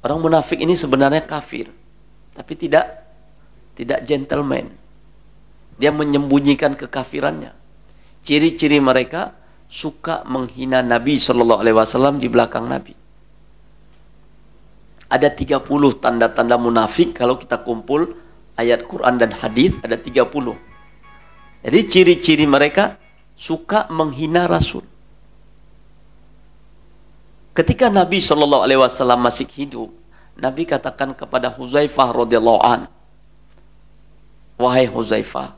Orang munafik ini sebenarnya kafir, tapi tidak tidak gentleman. Dia menyembunyikan kekafirannya. Ciri-ciri mereka suka menghina Nabi Shallallahu Alaihi Wasallam di belakang Nabi. Ada 30 tanda-tanda munafik kalau kita kumpul ayat Quran dan hadis ada 30. Jadi ciri-ciri mereka suka menghina Rasul. Ketika Nabi Shallallahu Alaihi Wasallam masih hidup, Nabi katakan kepada Huzaifah radhiyallahu an, wahai Huzaifah,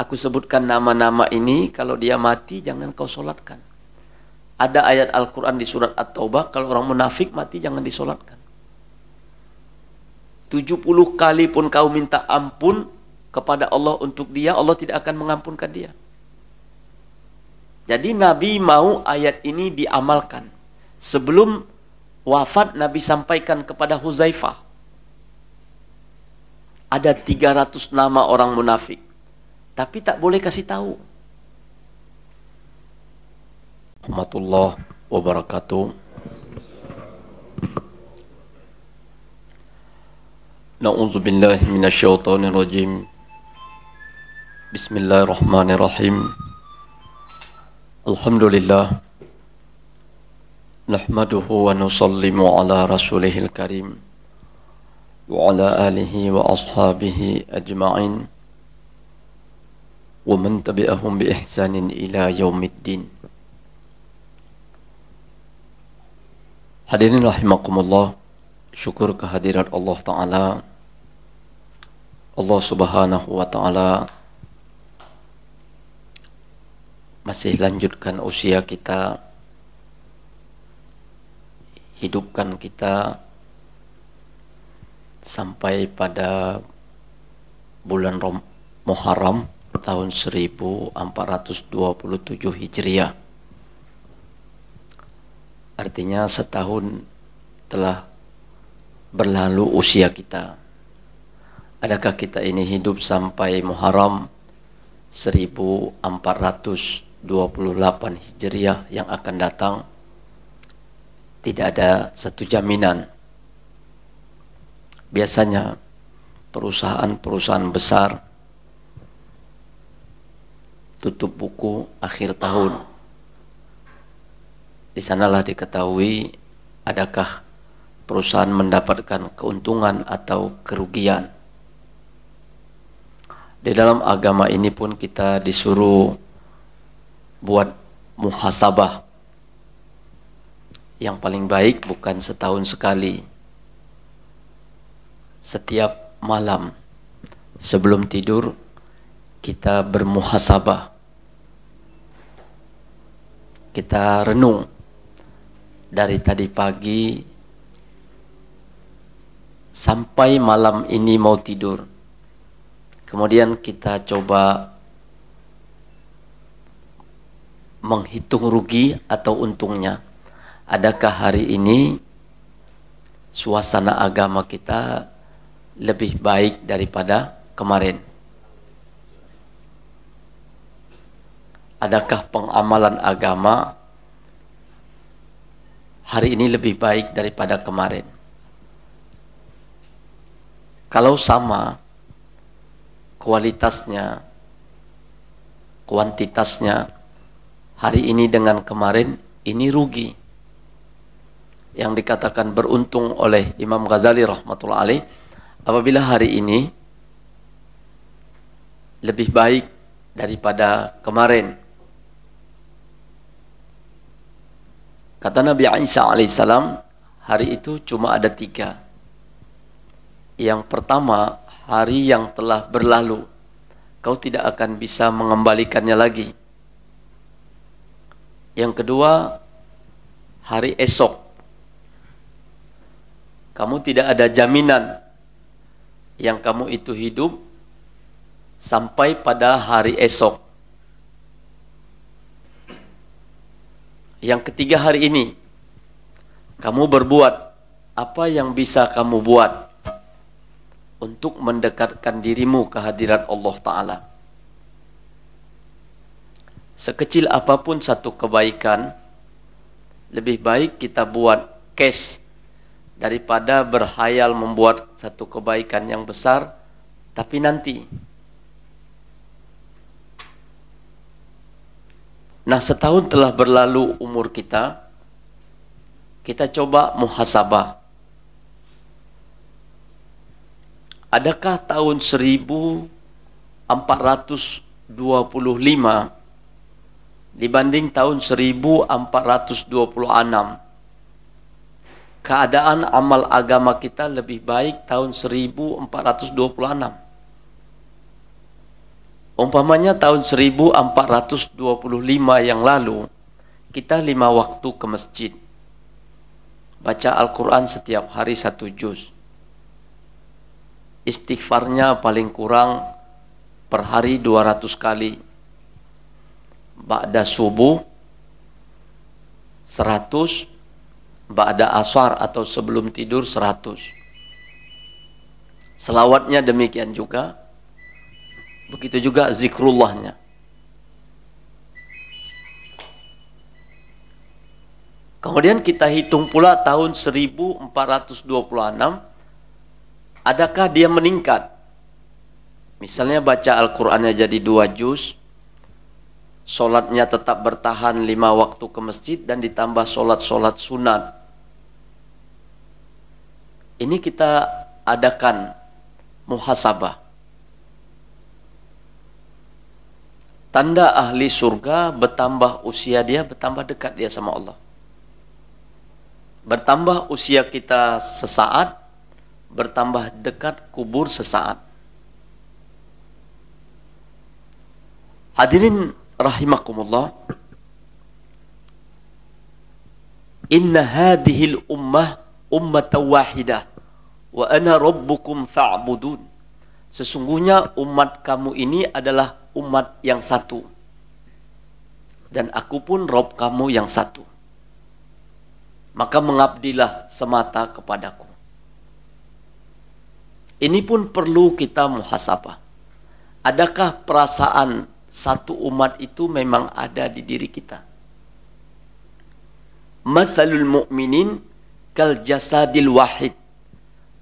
aku sebutkan nama-nama ini kalau dia mati jangan kau solatkan. Ada ayat Al-Quran di surat At-Taubah kalau orang munafik mati jangan disolatkan. 70 kali pun kau minta ampun kepada Allah untuk dia, Allah tidak akan mengampunkan dia. Jadi Nabi mau ayat ini diamalkan. Sebelum wafat Nabi sampaikan kepada Huzaifah ada 300 nama orang munafik tapi tak boleh kasih tahu. wabarakatuh. Na'udzu billahi rajim. Bismillahirrahmanirrahim. Alhamdulillah نحمده ونصلم على رسوله الكريم وعلى آله وأصحابه أجمعين ومن تبعهم بإحسان إلى يوم الدين حديث رحمكم الله شكر كهديرة الله تعالى الله سبحانه وتعالى masih lanjutkan usia kita hidupkan kita sampai pada bulan Rom Muharram tahun 1427 Hijriah. Artinya setahun telah berlalu usia kita. Adakah kita ini hidup sampai Muharram 1428 Hijriah yang akan datang? tidak ada satu jaminan. Biasanya perusahaan-perusahaan besar tutup buku akhir tahun. Di sanalah diketahui adakah perusahaan mendapatkan keuntungan atau kerugian. Di dalam agama ini pun kita disuruh buat muhasabah yang paling baik bukan setahun sekali. Setiap malam sebelum tidur kita bermuhasabah. Kita renung dari tadi pagi sampai malam ini mau tidur. Kemudian kita coba menghitung rugi atau untungnya. Adakah hari ini suasana agama kita lebih baik daripada kemarin? Adakah pengamalan agama hari ini lebih baik daripada kemarin? Kalau sama kualitasnya, kuantitasnya hari ini dengan kemarin, ini rugi yang dikatakan beruntung oleh Imam Ghazali rahmatullah alaih apabila hari ini lebih baik daripada kemarin. Kata Nabi Isa alaihissalam, hari itu cuma ada tiga. Yang pertama, hari yang telah berlalu. Kau tidak akan bisa mengembalikannya lagi. Yang kedua, hari esok kamu tidak ada jaminan yang kamu itu hidup sampai pada hari esok. Yang ketiga hari ini, kamu berbuat apa yang bisa kamu buat untuk mendekatkan dirimu ke hadirat Allah Ta'ala. Sekecil apapun satu kebaikan, lebih baik kita buat cash daripada berhayal membuat satu kebaikan yang besar tapi nanti Nah setahun telah berlalu umur kita Kita coba muhasabah Adakah tahun 1425 dibanding tahun 1426 keadaan amal agama kita lebih baik tahun 1426. Umpamanya tahun 1425 yang lalu, kita lima waktu ke masjid. Baca Al-Quran setiap hari satu juz. Istighfarnya paling kurang per hari 200 kali. Ba'da subuh 100 Ba'da asar atau sebelum tidur 100. Selawatnya demikian juga. Begitu juga zikrullahnya. Kemudian kita hitung pula tahun 1426 adakah dia meningkat? Misalnya baca Al-Qur'annya jadi dua juz, solatnya tetap bertahan lima waktu ke masjid dan ditambah solat-solat sunat ini kita adakan muhasabah. Tanda ahli surga bertambah usia dia, bertambah dekat dia sama Allah. Bertambah usia kita sesaat, bertambah dekat kubur sesaat. Hadirin rahimakumullah. Inna hadhil ummah ummatan wahidah wa ana rabbukum fa'budun. Sesungguhnya umat kamu ini adalah umat yang satu. Dan aku pun Rob kamu yang satu. Maka mengabdilah semata kepadaku. Ini pun perlu kita muhasabah. Adakah perasaan satu umat itu memang ada di diri kita? Mathalul mu'minin kal jasadil wahid.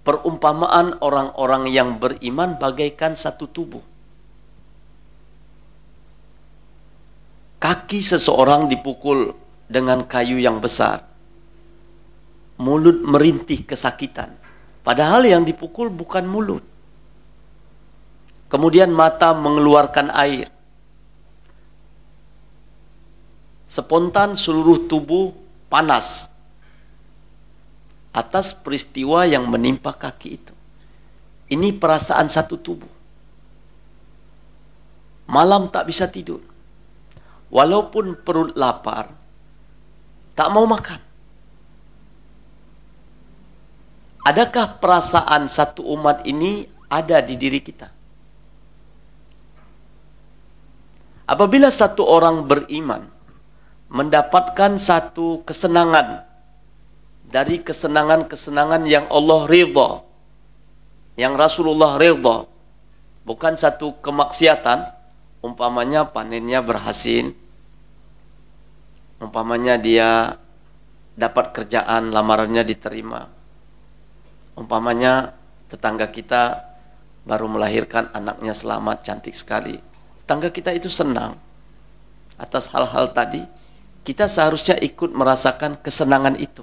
Perumpamaan orang-orang yang beriman bagaikan satu tubuh. Kaki seseorang dipukul dengan kayu yang besar. Mulut merintih kesakitan. Padahal yang dipukul bukan mulut. Kemudian mata mengeluarkan air. Spontan seluruh tubuh panas atas peristiwa yang menimpa kaki itu. Ini perasaan satu tubuh. Malam tak bisa tidur. Walaupun perut lapar, tak mau makan. Adakah perasaan satu umat ini ada di diri kita? Apabila satu orang beriman mendapatkan satu kesenangan dari kesenangan-kesenangan yang Allah ridha yang Rasulullah ridha bukan satu kemaksiatan umpamanya panennya berhasil umpamanya dia dapat kerjaan lamarannya diterima umpamanya tetangga kita baru melahirkan anaknya selamat cantik sekali tetangga kita itu senang atas hal-hal tadi kita seharusnya ikut merasakan kesenangan itu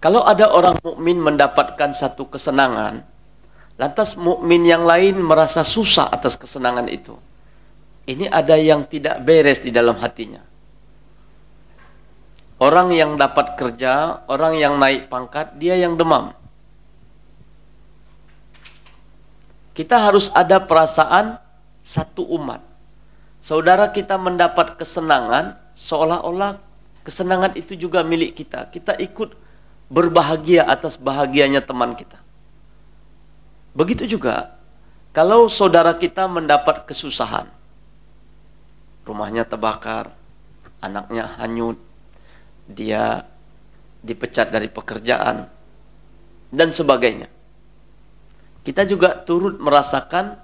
Kalau ada orang mukmin mendapatkan satu kesenangan, lantas mukmin yang lain merasa susah atas kesenangan itu. Ini ada yang tidak beres di dalam hatinya. Orang yang dapat kerja, orang yang naik pangkat, dia yang demam. Kita harus ada perasaan satu umat. Saudara kita mendapat kesenangan, seolah-olah kesenangan itu juga milik kita. Kita ikut berbahagia atas bahagianya teman kita. Begitu juga kalau saudara kita mendapat kesusahan. Rumahnya terbakar, anaknya hanyut, dia dipecat dari pekerjaan dan sebagainya. Kita juga turut merasakan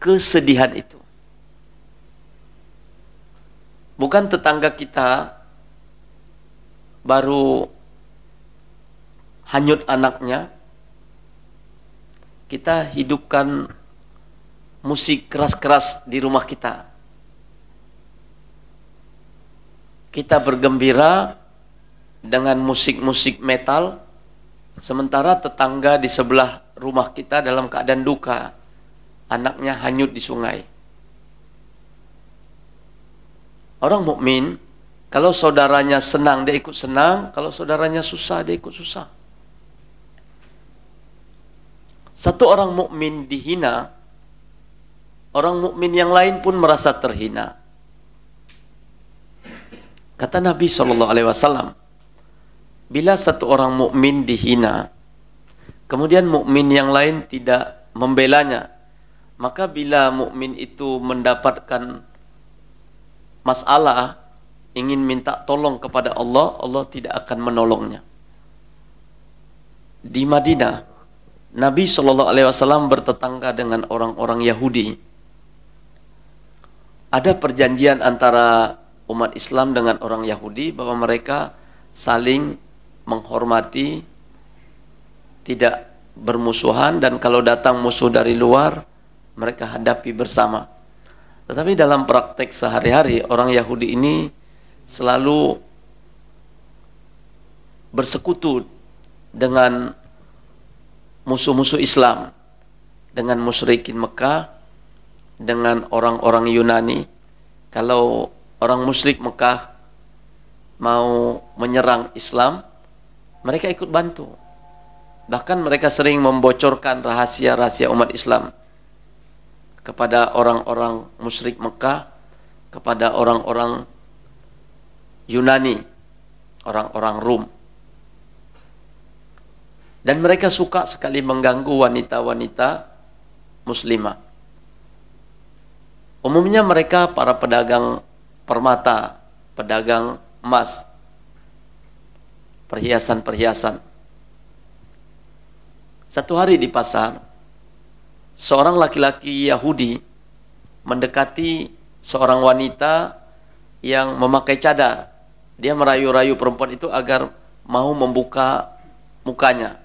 kesedihan itu. Bukan tetangga kita baru hanyut anaknya, kita hidupkan musik keras-keras di rumah kita. Kita bergembira dengan musik-musik metal, sementara tetangga di sebelah rumah kita dalam keadaan duka, anaknya hanyut di sungai. Orang mukmin kalau saudaranya senang, dia ikut senang. Kalau saudaranya susah, dia ikut susah. Satu orang mukmin dihina, orang mukmin yang lain pun merasa terhina. Kata Nabi Shallallahu Alaihi Wasallam, bila satu orang mukmin dihina, kemudian mukmin yang lain tidak membela nya, maka bila mukmin itu mendapatkan masalah ingin minta tolong kepada Allah, Allah tidak akan menolongnya. Di Madinah, Nabi Shallallahu Alaihi Wasallam bertetangga dengan orang-orang Yahudi. Ada perjanjian antara umat Islam dengan orang Yahudi bahwa mereka saling menghormati, tidak bermusuhan dan kalau datang musuh dari luar mereka hadapi bersama. Tetapi dalam praktek sehari-hari orang Yahudi ini selalu bersekutu dengan musuh-musuh Islam, dengan musyrikin Mekah, dengan orang-orang Yunani. Kalau orang musyrik Mekah mau menyerang Islam, mereka ikut bantu. Bahkan mereka sering membocorkan rahasia-rahasia umat Islam kepada orang-orang musyrik Mekah, kepada orang-orang Yunani, orang-orang Rum. Dan mereka suka sekali mengganggu wanita-wanita muslimah. Umumnya mereka para pedagang permata, pedagang emas, perhiasan-perhiasan. Satu hari di pasar, seorang laki-laki Yahudi mendekati seorang wanita yang memakai cadar dia merayu-rayu perempuan itu agar mau membuka mukanya.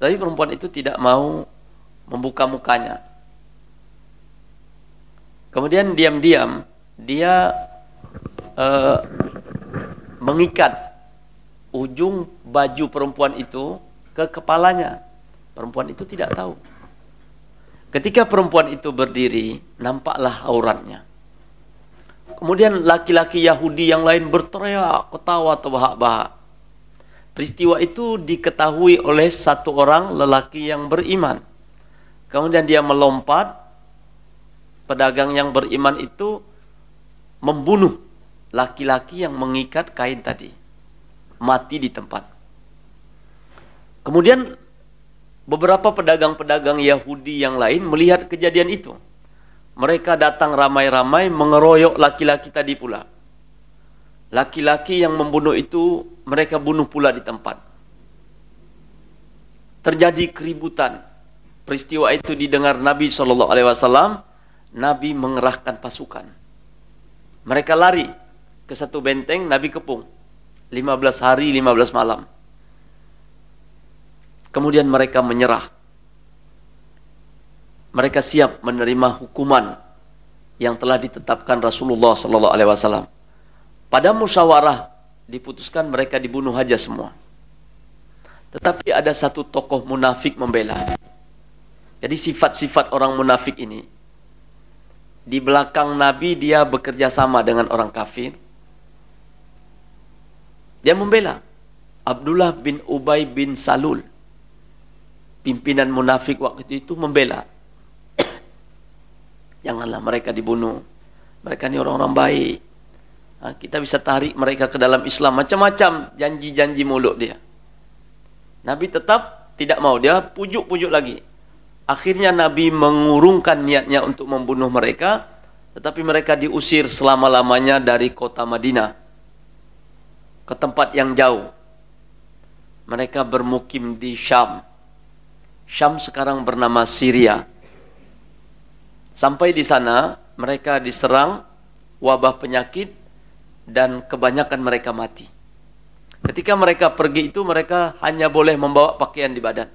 Tapi perempuan itu tidak mau membuka mukanya. Kemudian diam-diam dia eh, mengikat ujung baju perempuan itu ke kepalanya. Perempuan itu tidak tahu. Ketika perempuan itu berdiri, nampaklah auratnya. Kemudian laki-laki Yahudi yang lain berteriak, ketawa terbahak-bahak. Peristiwa itu diketahui oleh satu orang lelaki yang beriman. Kemudian dia melompat, pedagang yang beriman itu membunuh laki-laki yang mengikat kain tadi. Mati di tempat. Kemudian beberapa pedagang-pedagang Yahudi yang lain melihat kejadian itu mereka datang ramai-ramai mengeroyok laki-laki tadi pula. Laki-laki yang membunuh itu mereka bunuh pula di tempat. Terjadi keributan. Peristiwa itu didengar Nabi Shallallahu Alaihi Wasallam. Nabi mengerahkan pasukan. Mereka lari ke satu benteng. Nabi kepung. 15 hari, 15 malam. Kemudian mereka menyerah mereka siap menerima hukuman yang telah ditetapkan Rasulullah Sallallahu Alaihi Wasallam. Pada musyawarah diputuskan mereka dibunuh saja semua. Tetapi ada satu tokoh munafik membela. Jadi sifat-sifat orang munafik ini di belakang Nabi dia bekerja sama dengan orang kafir. Dia membela Abdullah bin Ubay bin Salul. Pimpinan munafik waktu itu membela janganlah mereka dibunuh. Mereka ini orang-orang baik. Nah, kita bisa tarik mereka ke dalam Islam macam-macam janji-janji mulut dia. Nabi tetap tidak mau dia pujuk-pujuk lagi. Akhirnya Nabi mengurungkan niatnya untuk membunuh mereka, tetapi mereka diusir selama-lamanya dari kota Madinah ke tempat yang jauh. Mereka bermukim di Syam. Syam sekarang bernama Syria. Sampai di sana mereka diserang wabah penyakit dan kebanyakan mereka mati. Ketika mereka pergi itu mereka hanya boleh membawa pakaian di badan.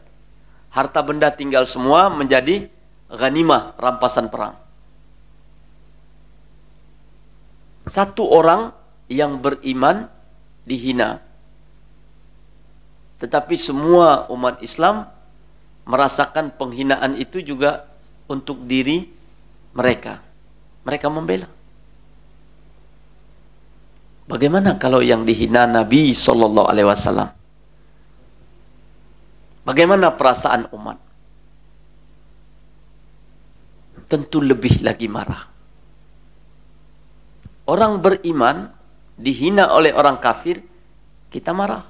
Harta benda tinggal semua menjadi ghanimah rampasan perang. Satu orang yang beriman dihina. Tetapi semua umat Islam merasakan penghinaan itu juga untuk diri mereka? Mereka membela. Bagaimana kalau yang dihina Nabi Shallallahu Alaihi Wasallam? Bagaimana perasaan umat? Tentu lebih lagi marah. Orang beriman dihina oleh orang kafir, kita marah.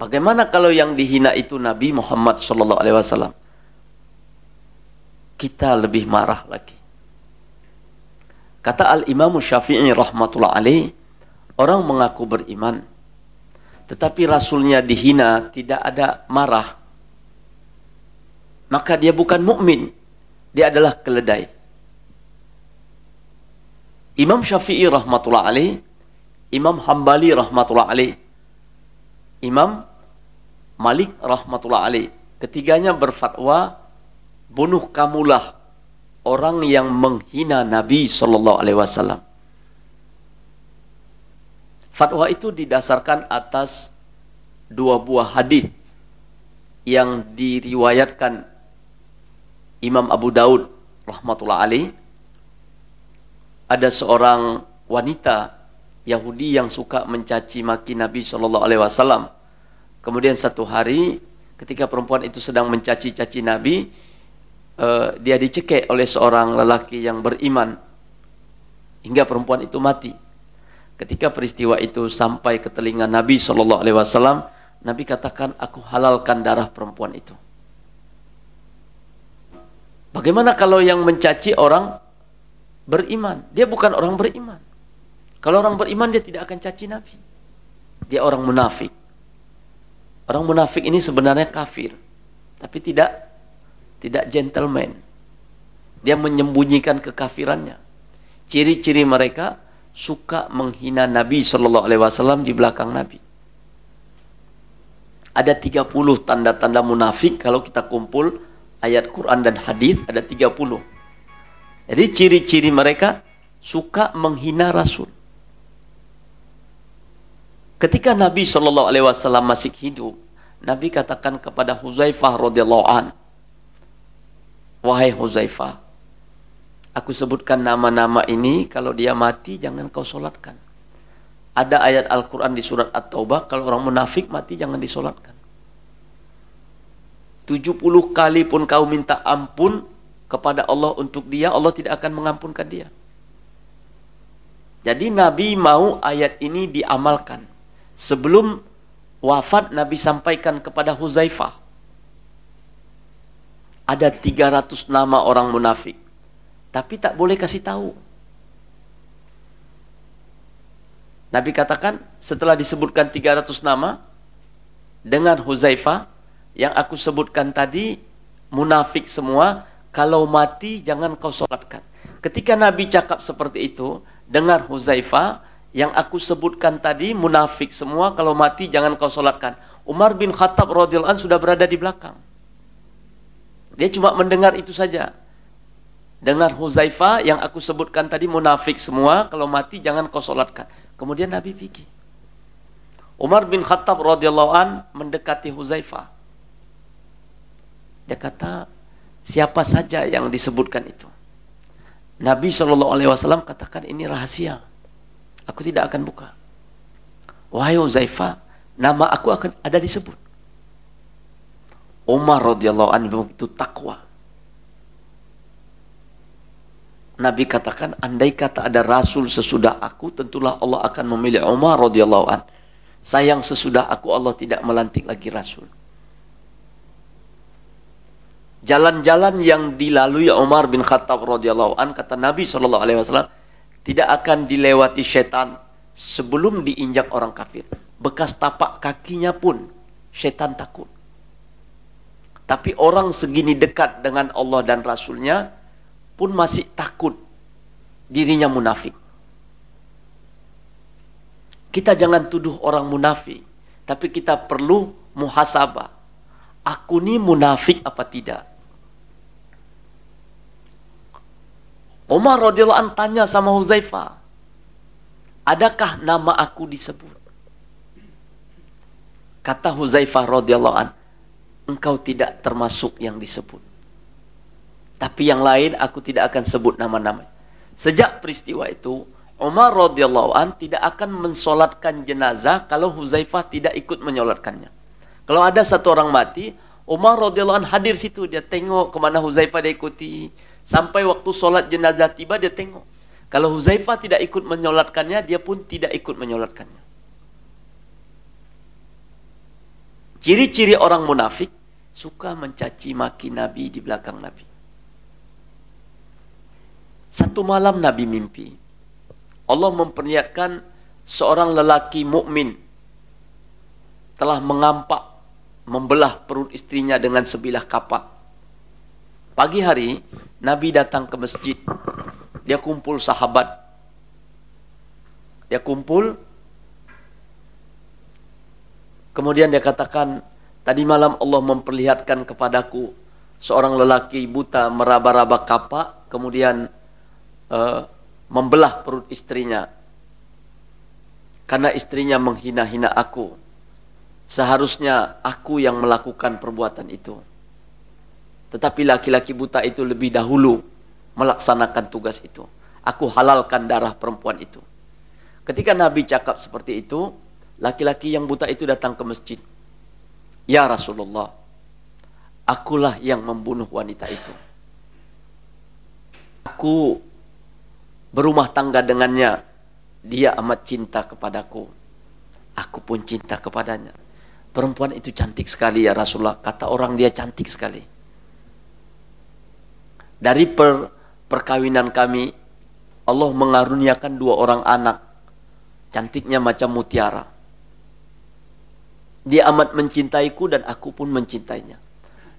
Bagaimana kalau yang dihina itu Nabi Muhammad Shallallahu Alaihi Wasallam? kita lebih marah lagi. Kata Al-Imam Syafi'i rahmatullah alaih, orang mengaku beriman, tetapi Rasulnya dihina, tidak ada marah. Maka dia bukan mukmin, dia adalah keledai. Imam Syafi'i rahmatullah alaih, Imam Hambali rahmatullah alaih, Imam Malik rahmatullah alaih. Ketiganya berfatwa bunuh kamulah orang yang menghina Nabi Shallallahu Alaihi Wasallam. Fatwa itu didasarkan atas dua buah hadis yang diriwayatkan Imam Abu Daud rahmatullah alaih ada seorang wanita Yahudi yang suka mencaci maki Nabi Shallallahu Alaihi Wasallam. Kemudian satu hari ketika perempuan itu sedang mencaci-caci Nabi, uh, dia dicekik oleh seorang lelaki yang beriman hingga perempuan itu mati. Ketika peristiwa itu sampai ke telinga Nabi Shallallahu Alaihi Wasallam, Nabi katakan, aku halalkan darah perempuan itu. Bagaimana kalau yang mencaci orang beriman? Dia bukan orang beriman. Kalau orang beriman dia tidak akan caci Nabi. Dia orang munafik. Orang munafik ini sebenarnya kafir, tapi tidak tidak gentleman. Dia menyembunyikan kekafirannya. Ciri-ciri mereka suka menghina Nabi Shallallahu Alaihi Wasallam di belakang Nabi. Ada 30 tanda-tanda munafik kalau kita kumpul ayat Quran dan hadis ada 30. Jadi ciri-ciri mereka suka menghina Rasul. Ketika Nabi Shallallahu Alaihi Wasallam masih hidup, Nabi katakan kepada Huzaifah radhiyallahu an, Wahai Huzaifah, aku sebutkan nama-nama ini, kalau dia mati jangan kau solatkan. Ada ayat Al-Quran di surat At-Taubah, kalau orang munafik mati jangan disolatkan. 70 kali pun kau minta ampun kepada Allah untuk dia, Allah tidak akan mengampunkan dia. Jadi Nabi mau ayat ini diamalkan. Sebelum wafat Nabi sampaikan kepada Huzaifah ada 300 nama orang munafik. Tapi tak boleh kasih tahu. Nabi katakan setelah disebutkan 300 nama dengan Huzaifah yang aku sebutkan tadi munafik semua kalau mati jangan kau sholatkan. Ketika Nabi cakap seperti itu dengar Huzaifah yang aku sebutkan tadi munafik semua kalau mati jangan kau sholatkan. Umar bin Khattab radhiyallahu sudah berada di belakang. Dia cuma mendengar itu saja. Dengar Huzaifa yang aku sebutkan tadi munafik semua, kalau mati jangan kau sholatkan. Kemudian Nabi pergi. Umar bin Khattab radhiyallahu an mendekati Huzaifa. Dia kata, siapa saja yang disebutkan itu. Nabi Shallallahu Alaihi Wasallam katakan ini rahasia. Aku tidak akan buka. Wahai Huzaifa, nama aku akan ada disebut. Umar radhiyallahu anhu itu takwa. Nabi katakan, andai kata ada rasul sesudah aku, tentulah Allah akan memilih Umar radhiyallahu an. Sayang sesudah aku Allah tidak melantik lagi rasul. Jalan-jalan yang dilalui Umar bin Khattab radhiyallahu an kata Nabi saw, alaihi wasallam tidak akan dilewati setan sebelum diinjak orang kafir. Bekas tapak kakinya pun setan takut. Tapi orang segini dekat dengan Allah dan Rasulnya pun masih takut dirinya munafik. Kita jangan tuduh orang munafik, tapi kita perlu muhasabah. Aku ni munafik apa tidak? Umar radhiyallahu an tanya sama Huzaifah, "Adakah nama aku disebut?" Kata Huzaifah radhiyallahu an, engkau tidak termasuk yang disebut. Tapi yang lain aku tidak akan sebut nama nama Sejak peristiwa itu, Umar radhiyallahu an tidak akan mensolatkan jenazah kalau Huzaifah tidak ikut menyolatkannya. Kalau ada satu orang mati, Umar radhiyallahu an hadir situ dia tengok kemana Huzaifah dia ikuti. Sampai waktu solat jenazah tiba dia tengok. Kalau Huzaifah tidak ikut menyolatkannya, dia pun tidak ikut menyolatkannya. Ciri-ciri orang munafik suka mencaci maki Nabi di belakang Nabi. Satu malam Nabi mimpi. Allah memperlihatkan seorang lelaki mukmin telah mengampak membelah perut istrinya dengan sebilah kapak. Pagi hari Nabi datang ke masjid. Dia kumpul sahabat. Dia kumpul Kemudian dia katakan, Tadi malam Allah memperlihatkan kepadaku seorang lelaki buta meraba-raba kapak kemudian uh, membelah perut istrinya karena istrinya menghina-hina aku. Seharusnya aku yang melakukan perbuatan itu. Tetapi laki-laki buta itu lebih dahulu melaksanakan tugas itu. Aku halalkan darah perempuan itu. Ketika Nabi cakap seperti itu, laki-laki yang buta itu datang ke masjid. Ya Rasulullah, akulah yang membunuh wanita itu. Aku berumah tangga dengannya. Dia amat cinta kepadaku. Aku pun cinta kepadanya. Perempuan itu cantik sekali ya Rasulullah. Kata orang dia cantik sekali. Dari per, perkawinan kami, Allah mengaruniakan dua orang anak. Cantiknya macam mutiara dia amat mencintaiku dan aku pun mencintainya.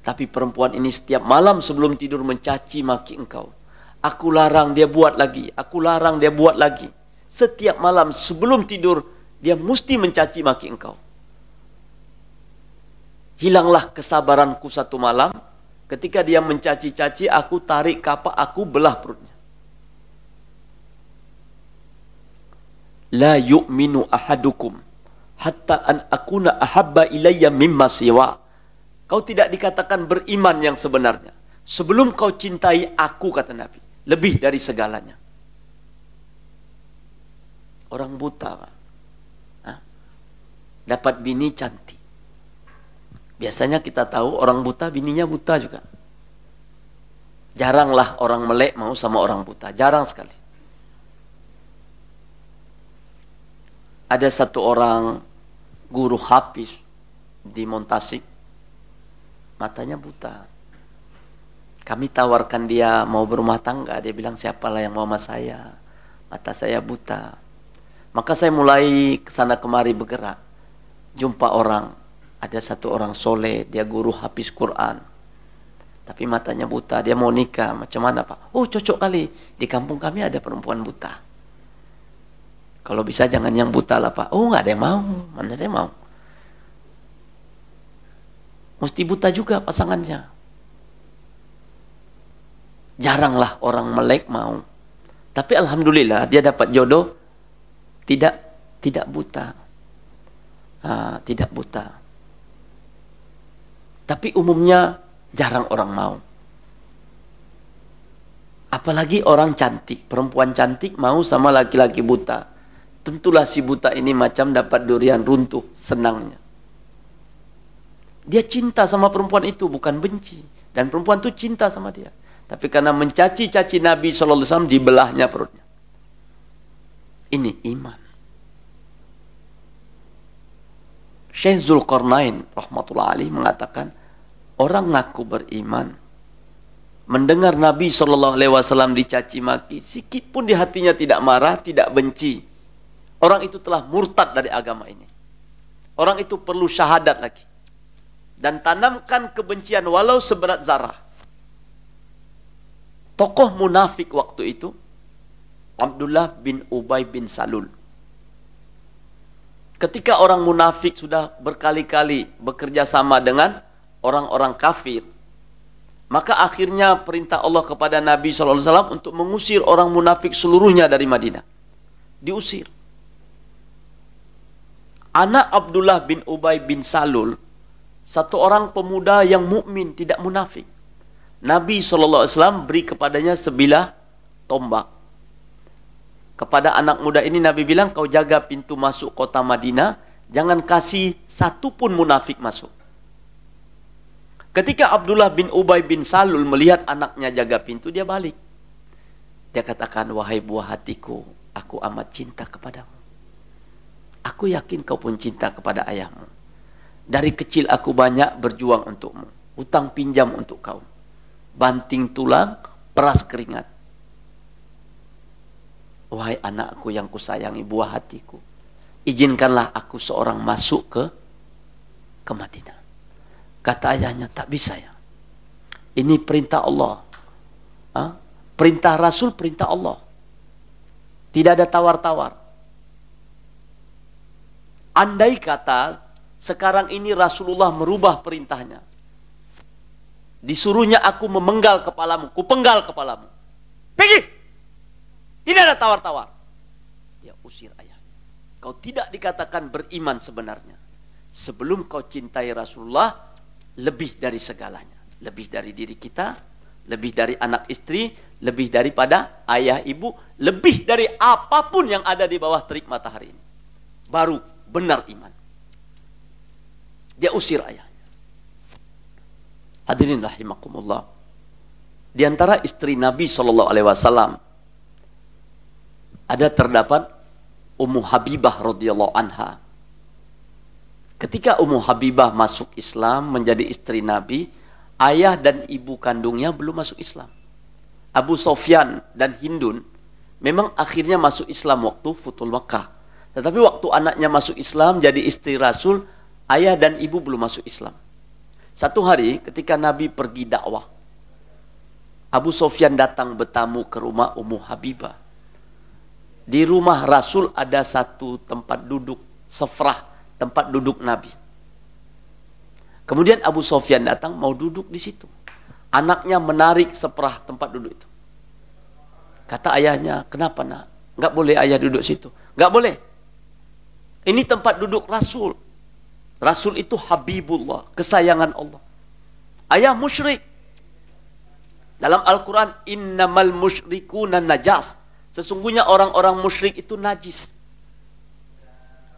Tapi perempuan ini setiap malam sebelum tidur mencaci maki engkau. Aku larang dia buat lagi. Aku larang dia buat lagi. Setiap malam sebelum tidur dia mesti mencaci maki engkau. Hilanglah kesabaranku satu malam. Ketika dia mencaci-caci, aku tarik kapak, aku belah perutnya. La yu'minu ahadukum hatta an akuna ahabba ilayya mimma siwa. Kau tidak dikatakan beriman yang sebenarnya. Sebelum kau cintai aku, kata Nabi. Lebih dari segalanya. Orang buta, Pak. Hah? Dapat bini cantik. Biasanya kita tahu orang buta bininya buta juga. Jaranglah orang melek mau sama orang buta. Jarang sekali. Ada satu orang guru Hafiz di Montasik matanya buta. Kami tawarkan dia mau berumah tangga, dia bilang siapalah yang mau sama saya. Mata saya buta. Maka saya mulai kesana kemari bergerak. Jumpa orang, ada satu orang soleh, dia guru Hafiz Quran. Tapi matanya buta, dia mau nikah, macam mana Pak? Oh cocok kali, di kampung kami ada perempuan buta kalau bisa jangan yang buta lah pak. Oh nggak ada yang mau, mana ada yang mau. Mesti buta juga pasangannya. Jaranglah orang melek mau. Tapi alhamdulillah dia dapat jodoh tidak tidak buta, tidak buta. Tapi umumnya jarang orang mau. Apalagi orang cantik, perempuan cantik mau sama laki-laki buta Tentulah si buta ini macam dapat durian runtuh senangnya. Dia cinta sama perempuan itu bukan benci dan perempuan itu cinta sama dia. Tapi karena mencaci-caci Nabi di dibelahnya perutnya. Ini iman. Syekh Zulkarnain rahmatullah alaih mengatakan orang ngaku beriman mendengar Nabi Shallallahu alaihi wasallam dicaci maki sikit pun di hatinya tidak marah, tidak benci. Orang itu telah murtad dari agama ini. Orang itu perlu syahadat lagi. Dan tanamkan kebencian walau seberat zarah. Tokoh munafik waktu itu, Abdullah bin Ubay bin Salul. Ketika orang munafik sudah berkali-kali bekerja sama dengan orang-orang kafir, maka akhirnya perintah Allah kepada Nabi SAW untuk mengusir orang munafik seluruhnya dari Madinah. Diusir anak Abdullah bin Ubay bin Salul satu orang pemuda yang mukmin tidak munafik Nabi SAW beri kepadanya sebilah tombak kepada anak muda ini Nabi bilang kau jaga pintu masuk kota Madinah jangan kasih satu pun munafik masuk ketika Abdullah bin Ubay bin Salul melihat anaknya jaga pintu dia balik dia katakan wahai buah hatiku aku amat cinta kepadamu Aku yakin kau pun cinta kepada ayahmu. Dari kecil aku banyak berjuang untukmu. Utang pinjam untuk kau. Banting tulang, peras keringat. Wahai anakku yang kusayangi buah hatiku. Izinkanlah aku seorang masuk ke ke Madinah. Kata ayahnya, tak bisa ya. Ini perintah Allah. Ha? Ah, perintah Rasul, perintah Allah. Tidak ada tawar-tawar. Andai kata sekarang ini Rasulullah merubah perintahnya. Disuruhnya aku memenggal kepalamu, kupenggal kepalamu. Pergi! Tidak ada tawar-tawar. Dia usir ayah. Kau tidak dikatakan beriman sebenarnya. Sebelum kau cintai Rasulullah, lebih dari segalanya. Lebih dari diri kita, lebih dari anak istri, lebih daripada ayah ibu, lebih dari apapun yang ada di bawah terik matahari ini. Baru benar iman. Dia usir ayahnya. Hadirin rahimakumullah. Di antara istri Nabi Shallallahu Alaihi Wasallam ada terdapat Ummu Habibah radhiyallahu anha. Ketika Ummu Habibah masuk Islam menjadi istri Nabi, ayah dan ibu kandungnya belum masuk Islam. Abu Sofyan dan Hindun memang akhirnya masuk Islam waktu Futul Makkah tetapi waktu anaknya masuk Islam jadi istri Rasul, ayah dan ibu belum masuk Islam. Satu hari ketika Nabi pergi dakwah, Abu Sofyan datang bertamu ke rumah Ummu Habibah. Di rumah Rasul ada satu tempat duduk, sefrah, tempat duduk Nabi. Kemudian Abu Sofyan datang mau duduk di situ. Anaknya menarik seperah tempat duduk itu. Kata ayahnya, kenapa nak? Enggak boleh ayah duduk situ. Enggak boleh. Ini tempat duduk Rasul. Rasul itu Habibullah, kesayangan Allah. Ayah musyrik. Dalam Al-Quran, innamal musyrikuna najas. Sesungguhnya orang-orang musyrik itu najis.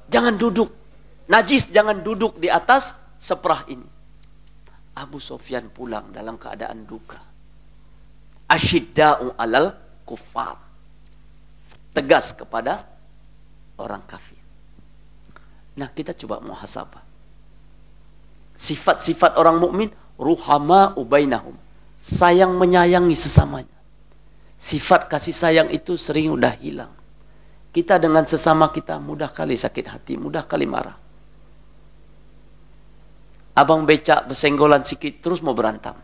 Jangan duduk. Najis jangan duduk di atas seperah ini. Abu Sofyan pulang dalam keadaan duka. Asyidda'u alal kufar. Tegas kepada orang kafir. Nah kita coba muhasabah. Sifat-sifat orang mukmin ruhama ubainahum. Sayang menyayangi sesamanya. Sifat kasih sayang itu sering udah hilang. Kita dengan sesama kita mudah kali sakit hati, mudah kali marah. Abang becak bersenggolan sikit terus mau berantem.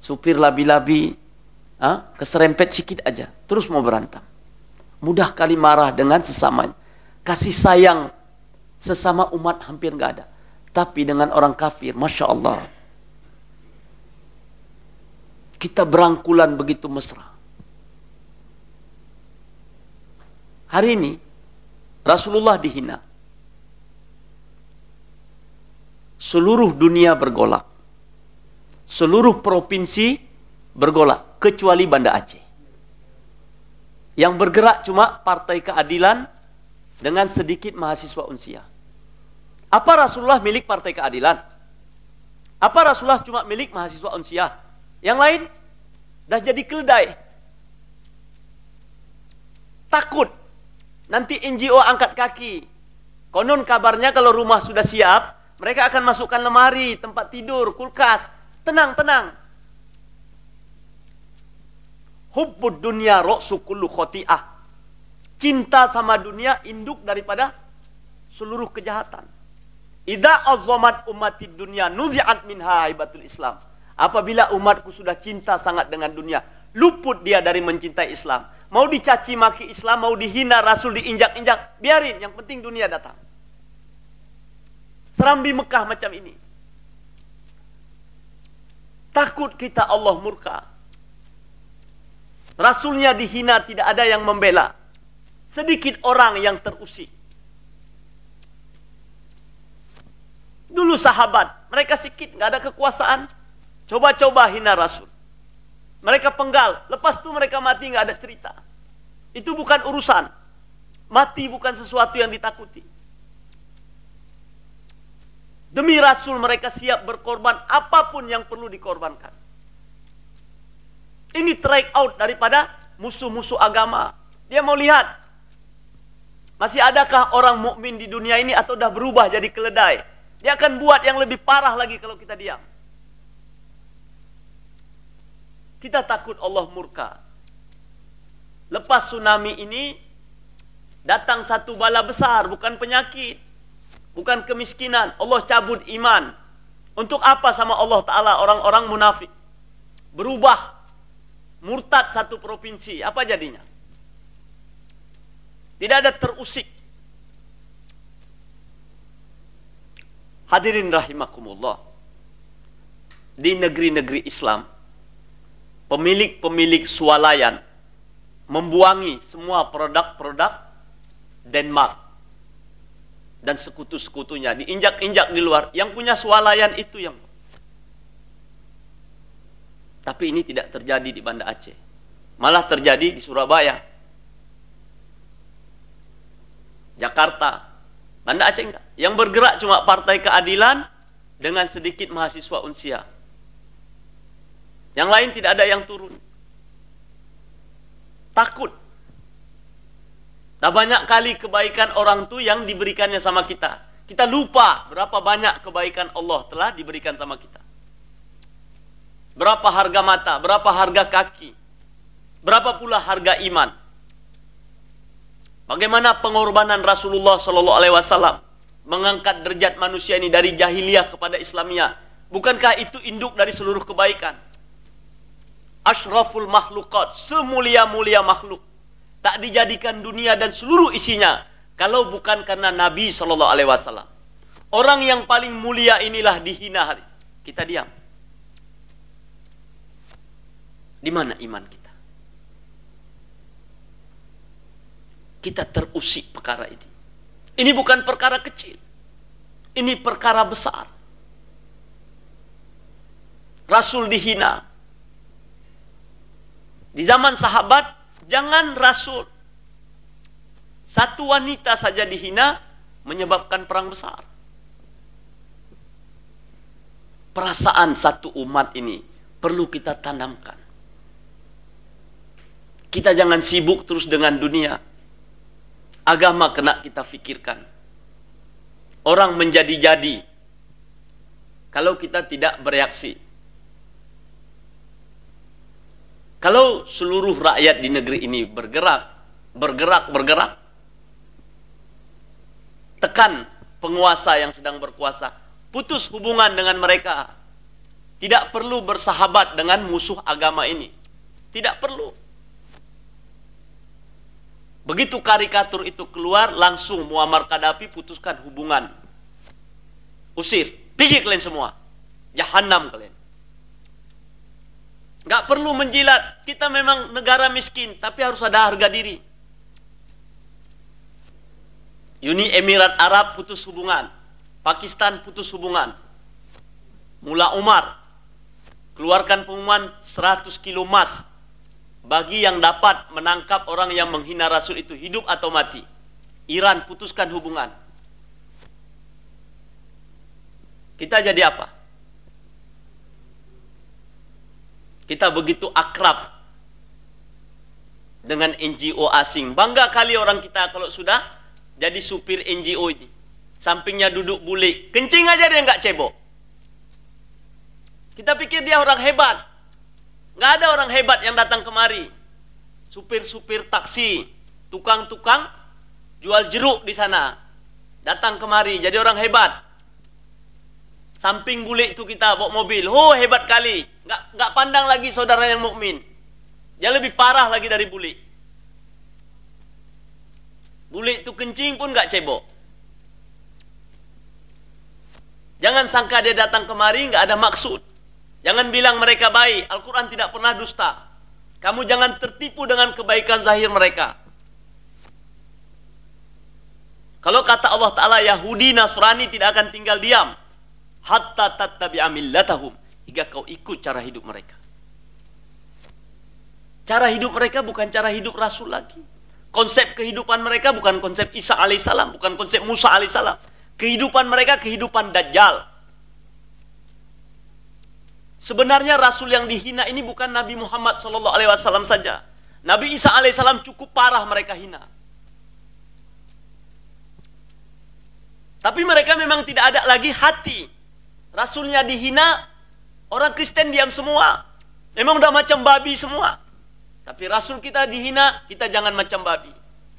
Supir labi-labi, ha? Ah, keserempet sikit aja, terus mau berantem. Mudah kali marah dengan sesamanya. Kasih sayang sesama umat hampir nggak ada. Tapi dengan orang kafir, Masya Allah. Kita berangkulan begitu mesra. Hari ini, Rasulullah dihina. Seluruh dunia bergolak. Seluruh provinsi bergolak, kecuali Banda Aceh. Yang bergerak cuma Partai Keadilan dengan sedikit mahasiswa Unsia. Apa Rasulullah milik Partai Keadilan? Apa Rasulullah cuma milik mahasiswa Unsia? Yang lain dah jadi keledai. Takut nanti NGO angkat kaki. Konon kabarnya kalau rumah sudah siap, mereka akan masukkan lemari, tempat tidur, kulkas. Tenang, tenang. Hubbud dunia roksu kullu khoti'ah. Cinta sama dunia induk daripada seluruh kejahatan. Ida azamat umati dunia nuzi'at minha haibatul Islam. Apabila umatku sudah cinta sangat dengan dunia, luput dia dari mencintai Islam. Mau dicaci maki Islam, mau dihina Rasul diinjak-injak, biarin. Yang penting dunia datang. Serambi Mekah macam ini. Takut kita Allah murka. Rasulnya dihina tidak ada yang membela. Sedikit orang yang terusik. Dulu sahabat, mereka sikit, nggak ada kekuasaan. Coba-coba hina Rasul. Mereka penggal, lepas tu mereka mati nggak ada cerita. Itu bukan urusan. Mati bukan sesuatu yang ditakuti. Demi Rasul mereka siap berkorban apapun yang perlu dikorbankan. Ini strike out daripada musuh-musuh agama. Dia mau lihat masih adakah orang mukmin di dunia ini atau sudah berubah jadi keledai. Dia akan buat yang lebih parah lagi kalau kita diam. Kita takut Allah murka. Lepas tsunami ini datang satu bala besar, bukan penyakit, bukan kemiskinan. Allah cabut iman. Untuk apa sama Allah Ta'ala orang-orang munafik? Berubah murtad satu provinsi, apa jadinya? Tidak ada terusik. Hadirin rahimakumullah. Di negeri-negeri Islam, pemilik-pemilik swalayan membuangi semua produk-produk Denmark dan sekutu-sekutunya diinjak-injak di luar. Yang punya swalayan itu yang tapi ini tidak terjadi di Banda Aceh. Malah terjadi di Surabaya. Jakarta. Banda Aceh enggak. Yang bergerak cuma Partai Keadilan dengan sedikit mahasiswa unsia. Yang lain tidak ada yang turun. Takut. Nah banyak kali kebaikan orang tuh yang diberikannya sama kita. Kita lupa berapa banyak kebaikan Allah telah diberikan sama kita. Berapa harga mata, berapa harga kaki, berapa pula harga iman. Bagaimana pengorbanan Rasulullah Sallallahu Alaihi Wasallam mengangkat derajat manusia ini dari jahiliyah kepada Islamiah. Bukankah itu induk dari seluruh kebaikan? Ashraful makhlukat, semulia-mulia makhluk. Tak dijadikan dunia dan seluruh isinya kalau bukan karena Nabi Sallallahu Alaihi Wasallam. Orang yang paling mulia inilah dihina hari. Kita diam. Di mana iman kita? Kita terusik perkara ini. Ini bukan perkara kecil. Ini perkara besar. Rasul dihina. Di zaman sahabat, jangan rasul. Satu wanita saja dihina menyebabkan perang besar. Perasaan satu umat ini perlu kita tanamkan. Kita jangan sibuk terus dengan dunia. Agama kena kita pikirkan. Orang menjadi-jadi kalau kita tidak bereaksi. Kalau seluruh rakyat di negeri ini bergerak, bergerak, bergerak, tekan penguasa yang sedang berkuasa, putus hubungan dengan mereka. Tidak perlu bersahabat dengan musuh agama ini. Tidak perlu. Begitu karikatur itu keluar, langsung Muammar Gaddafi putuskan hubungan. Usir, pergi kalian semua. Jahanam kalian. Gak perlu menjilat. Kita memang negara miskin, tapi harus ada harga diri. Uni Emirat Arab putus hubungan. Pakistan putus hubungan. Mula Umar keluarkan pengumuman 100 kilo emas bagi yang dapat menangkap orang yang menghina Rasul itu hidup atau mati. Iran putuskan hubungan. Kita jadi apa? Kita begitu akrab dengan NGO asing. Bangga kali orang kita kalau sudah jadi supir NGO ini. Sampingnya duduk bulik, kencing aja dia nggak cebok. Kita pikir dia orang hebat. Nggak ada orang hebat yang datang kemari. Supir-supir taksi, tukang-tukang jual jeruk di sana. Datang kemari, jadi orang hebat. Samping bule itu kita bawa mobil. Oh, hebat kali. Nggak, nggak pandang lagi saudara yang mukmin. Dia lebih parah lagi dari bule. Bule itu kencing pun nggak cebok. Jangan sangka dia datang kemari nggak ada maksud. Jangan bilang mereka baik. Al-Quran tidak pernah dusta. Kamu jangan tertipu dengan kebaikan zahir mereka. Kalau kata Allah Ta'ala Yahudi Nasrani tidak akan tinggal diam. Hatta tattabi'a millatahum. Hingga kau ikut cara hidup mereka. Cara hidup mereka bukan cara hidup Rasul lagi. Konsep kehidupan mereka bukan konsep Isa alaihissalam, bukan konsep Musa alaihissalam. Kehidupan mereka kehidupan Dajjal. Sebenarnya Rasul yang dihina ini bukan Nabi Muhammad Shallallahu Alaihi Wasallam saja. Nabi Isa Alaihissalam cukup parah mereka hina. Tapi mereka memang tidak ada lagi hati. Rasulnya dihina, orang Kristen diam semua. Memang udah macam babi semua. Tapi Rasul kita dihina, kita jangan macam babi.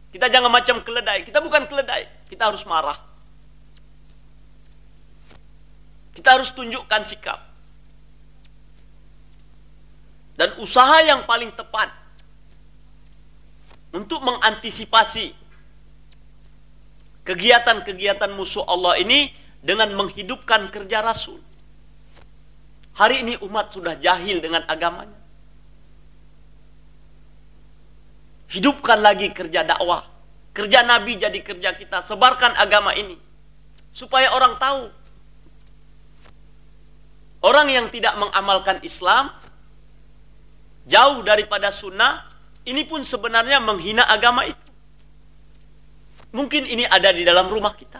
Kita jangan macam keledai. Kita bukan keledai. Kita harus marah. Kita harus tunjukkan sikap dan usaha yang paling tepat untuk mengantisipasi kegiatan-kegiatan musuh Allah ini dengan menghidupkan kerja Rasul. Hari ini umat sudah jahil dengan agamanya. Hidupkan lagi kerja dakwah. Kerja Nabi jadi kerja kita. Sebarkan agama ini. Supaya orang tahu. Orang yang tidak mengamalkan Islam jauh daripada sunnah, ini pun sebenarnya menghina agama itu. Mungkin ini ada di dalam rumah kita.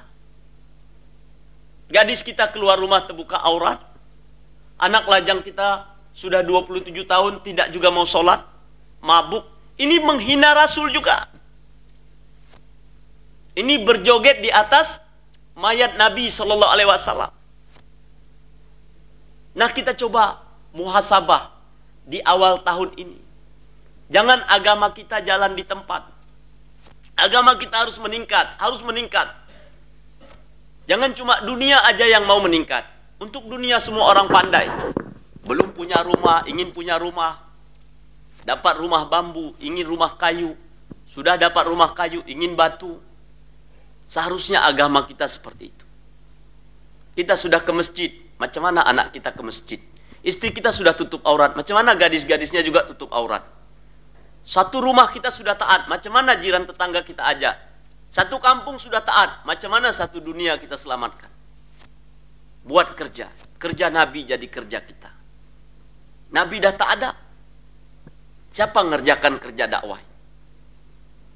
Gadis kita keluar rumah terbuka aurat, anak lajang kita sudah 27 tahun tidak juga mau sholat, mabuk. Ini menghina Rasul juga. Ini berjoget di atas mayat Nabi Shallallahu Alaihi Wasallam. Nah kita coba muhasabah di awal tahun ini. Jangan agama kita jalan di tempat. Agama kita harus meningkat, harus meningkat. Jangan cuma dunia aja yang mau meningkat. Untuk dunia semua orang pandai. Belum punya rumah, ingin punya rumah. Dapat rumah bambu, ingin rumah kayu. Sudah dapat rumah kayu, ingin batu. Seharusnya agama kita seperti itu. Kita sudah ke masjid, macam mana anak kita ke masjid? Istri kita sudah tutup aurat, macam mana gadis-gadisnya juga tutup aurat? Satu rumah kita sudah taat, macam mana jiran tetangga kita ajak? Satu kampung sudah taat, macam mana satu dunia kita selamatkan? Buat kerja, kerja Nabi jadi kerja kita. Nabi dah tak ada. Siapa ngerjakan kerja dakwah?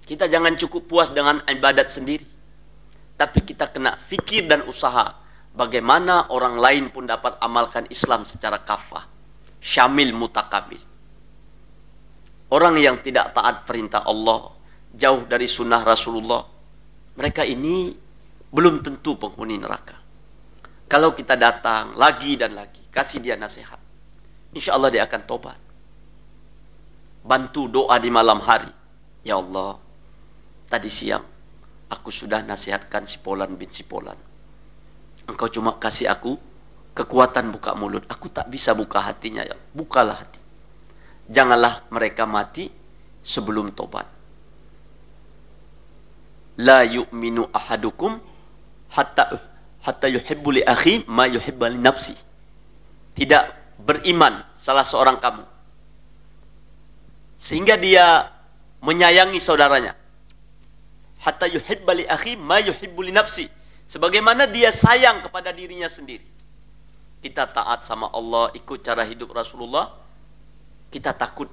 Kita jangan cukup puas dengan ibadat sendiri. Tapi kita kena fikir dan usaha bagaimana orang lain pun dapat amalkan Islam secara kafah, syamil mutakabil. Orang yang tidak taat perintah Allah, jauh dari sunnah Rasulullah, mereka ini belum tentu penghuni neraka. Kalau kita datang lagi dan lagi, kasih dia nasihat. Insya Allah dia akan tobat. Bantu doa di malam hari. Ya Allah, tadi siang aku sudah nasihatkan si Polan bin si Polan Engkau cuma kasih aku kekuatan buka mulut. Aku tak bisa buka hatinya ya. Bukalah hati. Janganlah mereka mati sebelum tobat. La yu'minu ahadukum hatta hatta yuhibbu li akhi ma yuhibbu li nafsi. Tidak beriman salah seorang kamu sehingga dia menyayangi saudaranya. Hatta yuhibbu li akhi ma yuhibbu li nafsi Sebagaimana dia sayang kepada dirinya sendiri. Kita taat sama Allah, ikut cara hidup Rasulullah, kita takut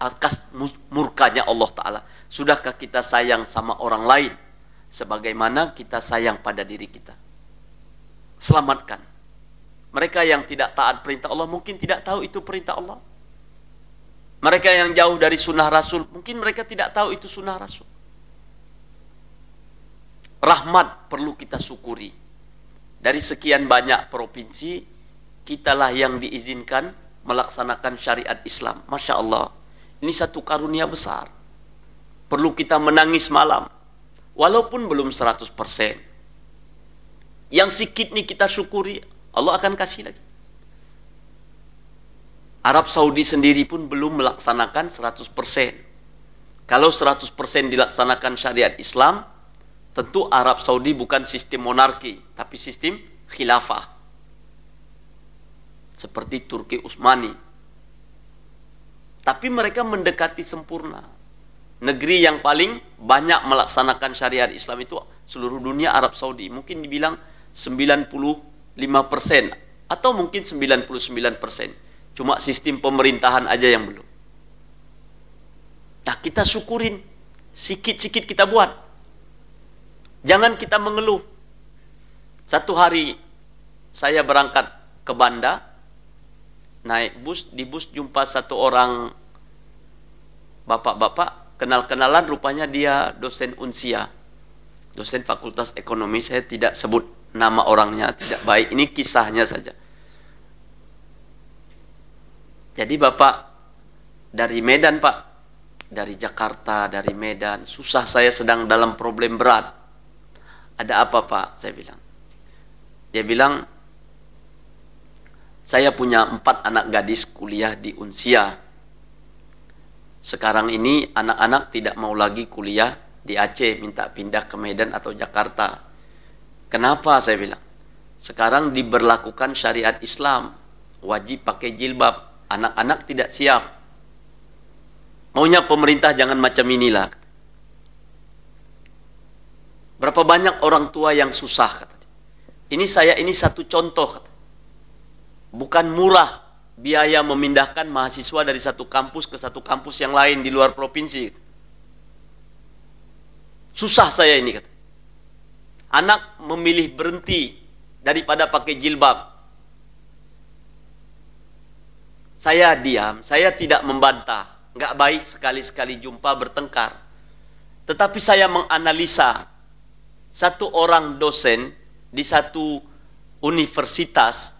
atas murkanya Allah Ta'ala. Sudahkah kita sayang sama orang lain? Sebagaimana kita sayang pada diri kita. Selamatkan. Mereka yang tidak taat perintah Allah mungkin tidak tahu itu perintah Allah. Mereka yang jauh dari sunnah Rasul mungkin mereka tidak tahu itu sunnah Rasul rahmat perlu kita syukuri. Dari sekian banyak provinsi, kitalah yang diizinkan melaksanakan syariat Islam. Masya Allah, ini satu karunia besar. Perlu kita menangis malam, walaupun belum 100%. Yang sedikit nih kita syukuri, Allah akan kasih lagi. Arab Saudi sendiri pun belum melaksanakan 100%. Kalau 100% dilaksanakan syariat Islam, Tentu Arab Saudi bukan sistem monarki, tapi sistem khilafah. Seperti Turki Utsmani. Tapi mereka mendekati sempurna. Negeri yang paling banyak melaksanakan syariat Islam itu seluruh dunia Arab Saudi. Mungkin dibilang 95% atau mungkin 99%. Cuma sistem pemerintahan aja yang belum. Nah kita syukurin, sikit-sikit kita buat. Jangan kita mengeluh. Satu hari saya berangkat ke Banda, naik bus, di bus jumpa satu orang bapak-bapak, kenal-kenalan rupanya dia dosen unsia. Dosen Fakultas Ekonomi, saya tidak sebut nama orangnya, tidak baik. Ini kisahnya saja. Jadi bapak dari Medan pak, dari Jakarta, dari Medan, susah saya sedang dalam problem berat ada apa pak? Saya bilang. Dia bilang, saya punya empat anak gadis kuliah di Unsia. Sekarang ini anak-anak tidak mau lagi kuliah di Aceh, minta pindah ke Medan atau Jakarta. Kenapa saya bilang? Sekarang diberlakukan syariat Islam, wajib pakai jilbab, anak-anak tidak siap. Maunya pemerintah jangan macam inilah. Berapa banyak orang tua yang susah kata dia. Ini saya ini satu contoh kata. Bukan murah biaya memindahkan mahasiswa dari satu kampus ke satu kampus yang lain di luar provinsi. Kata. Susah saya ini kata. Anak memilih berhenti daripada pakai jilbab. Saya diam, saya tidak membantah. Nggak baik sekali-sekali jumpa bertengkar. Tetapi saya menganalisa satu orang dosen di satu universitas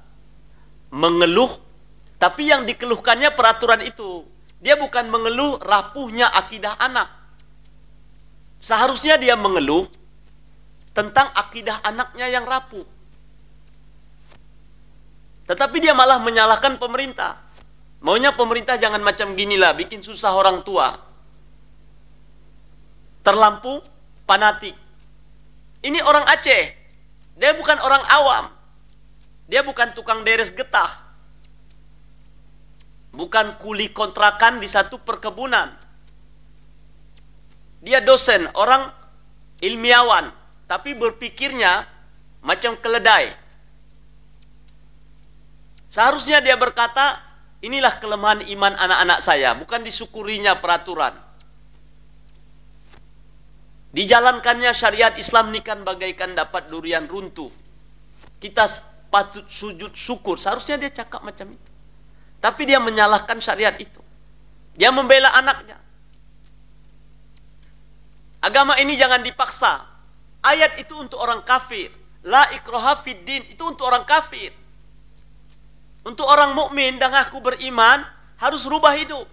mengeluh tapi yang dikeluhkannya peraturan itu dia bukan mengeluh rapuhnya akidah anak seharusnya dia mengeluh tentang akidah anaknya yang rapuh tetapi dia malah menyalahkan pemerintah maunya pemerintah jangan macam ginilah bikin susah orang tua terlampu fanatik ini orang Aceh. Dia bukan orang awam. Dia bukan tukang deres getah. Bukan kuli kontrakan di satu perkebunan. Dia dosen, orang ilmiawan, tapi berpikirnya macam keledai. Seharusnya dia berkata, inilah kelemahan iman anak-anak saya, bukan disyukurinya peraturan. Dijalankannya syariat Islam ini kan bagaikan dapat durian runtuh. Kita patut sujud syukur. Seharusnya dia cakap macam itu. Tapi dia menyalahkan syariat itu. Dia membela anaknya. Agama ini jangan dipaksa. Ayat itu untuk orang kafir. La ikroha fid din itu untuk orang kafir. Untuk orang mukmin dan aku beriman harus rubah hidup.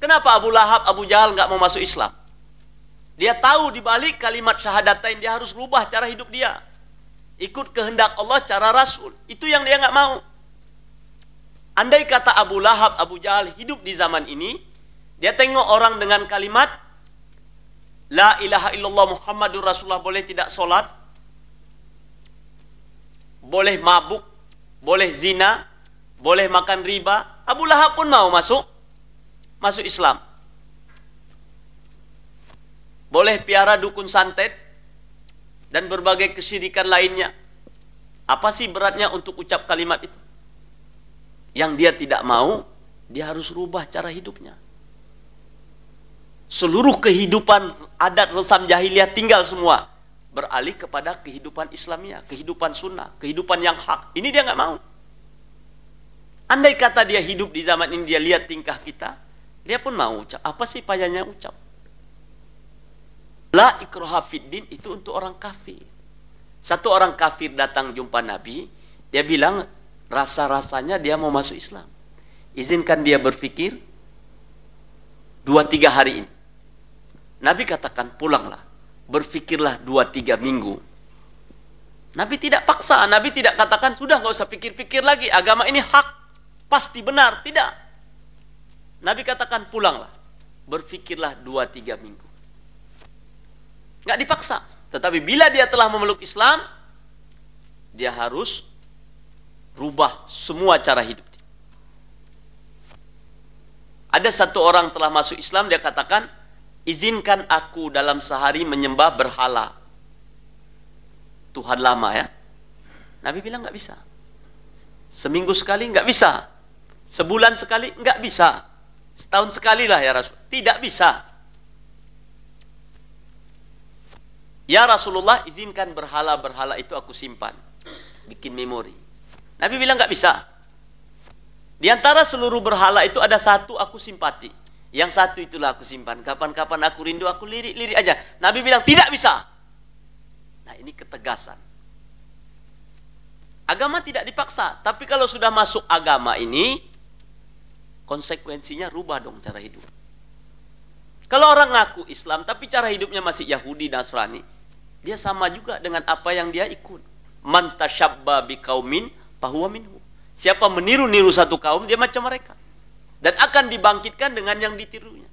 Kenapa Abu Lahab, Abu Jahal nggak mau masuk Islam? Dia tahu di balik kalimat syahadatain dia harus rubah cara hidup dia. Ikut kehendak Allah cara Rasul. Itu yang dia nggak mau. Andai kata Abu Lahab, Abu Jahal hidup di zaman ini, dia tengok orang dengan kalimat La ilaha illallah Muhammadur Rasulullah boleh tidak solat, boleh mabuk, boleh zina, boleh makan riba. Abu Lahab pun mau masuk masuk Islam boleh piara dukun santet dan berbagai kesyirikan lainnya. Apa sih beratnya untuk ucap kalimat itu? Yang dia tidak mau, dia harus rubah cara hidupnya. Seluruh kehidupan adat resam jahiliyah tinggal semua. Beralih kepada kehidupan Islamia, kehidupan sunnah, kehidupan yang hak. Ini dia nggak mau. Andai kata dia hidup di zaman ini, dia lihat tingkah kita, dia pun mau ucap. Apa sih payahnya ucap? La ikroha fiddin itu untuk orang kafir. Satu orang kafir datang jumpa Nabi, dia bilang rasa-rasanya dia mau masuk Islam. Izinkan dia berpikir dua tiga hari ini. Nabi katakan pulanglah, berpikirlah dua tiga minggu. Nabi tidak paksa, Nabi tidak katakan sudah nggak usah pikir-pikir lagi, agama ini hak, pasti benar, tidak. Nabi katakan pulanglah, berpikirlah dua tiga minggu. Nggak dipaksa. Tetapi bila dia telah memeluk Islam, dia harus rubah semua cara hidup. Ada satu orang telah masuk Islam, dia katakan, izinkan aku dalam sehari menyembah berhala. Tuhan lama ya. Nabi bilang nggak bisa. Seminggu sekali nggak bisa. Sebulan sekali nggak bisa. Setahun sekali lah ya Rasul. Tidak bisa. Ya Rasulullah izinkan berhala-berhala itu aku simpan. Bikin memori. Nabi bilang nggak bisa. Di antara seluruh berhala itu ada satu aku simpati. Yang satu itulah aku simpan. Kapan-kapan aku rindu, aku lirik-lirik aja. Nabi bilang tidak bisa. Nah ini ketegasan. Agama tidak dipaksa. Tapi kalau sudah masuk agama ini, konsekuensinya rubah dong cara hidup. Kalau orang ngaku Islam tapi cara hidupnya masih Yahudi, Nasrani, dia sama juga dengan apa yang dia ikut. Man bi biqaumin fahuwa minhu. Siapa meniru-niru satu kaum dia macam mereka. Dan akan dibangkitkan dengan yang ditirunya.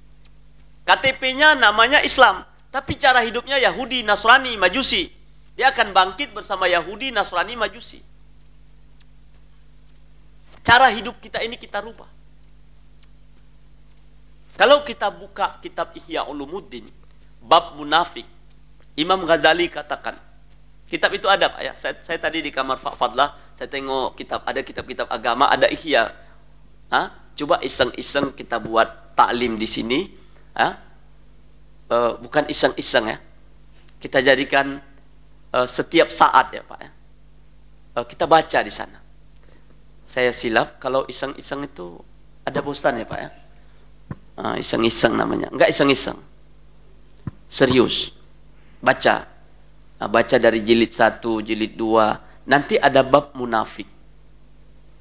KTP-nya namanya Islam, tapi cara hidupnya Yahudi, Nasrani, Majusi. Dia akan bangkit bersama Yahudi, Nasrani, Majusi. Cara hidup kita ini kita rubah. Kalau kita buka kitab Ihya Ulumuddin, bab munafik, Imam Ghazali katakan, kitab itu ada Pak ya. Saya, saya tadi di kamar Pak Fadlah, saya tengok kitab, ada kitab-kitab agama, ada ihya. Hah? Coba iseng-iseng kita buat taklim di sini. Hah? Eh, e, bukan iseng-iseng ya. Kita jadikan e, setiap saat ya Pak ya. E, kita baca di sana. Saya silap kalau iseng-iseng itu ada bosan ya Pak ya. Ah, iseng-iseng namanya. Enggak iseng-iseng. Serius baca. Nah, baca dari jilid 1, jilid 2. Nanti ada bab munafik.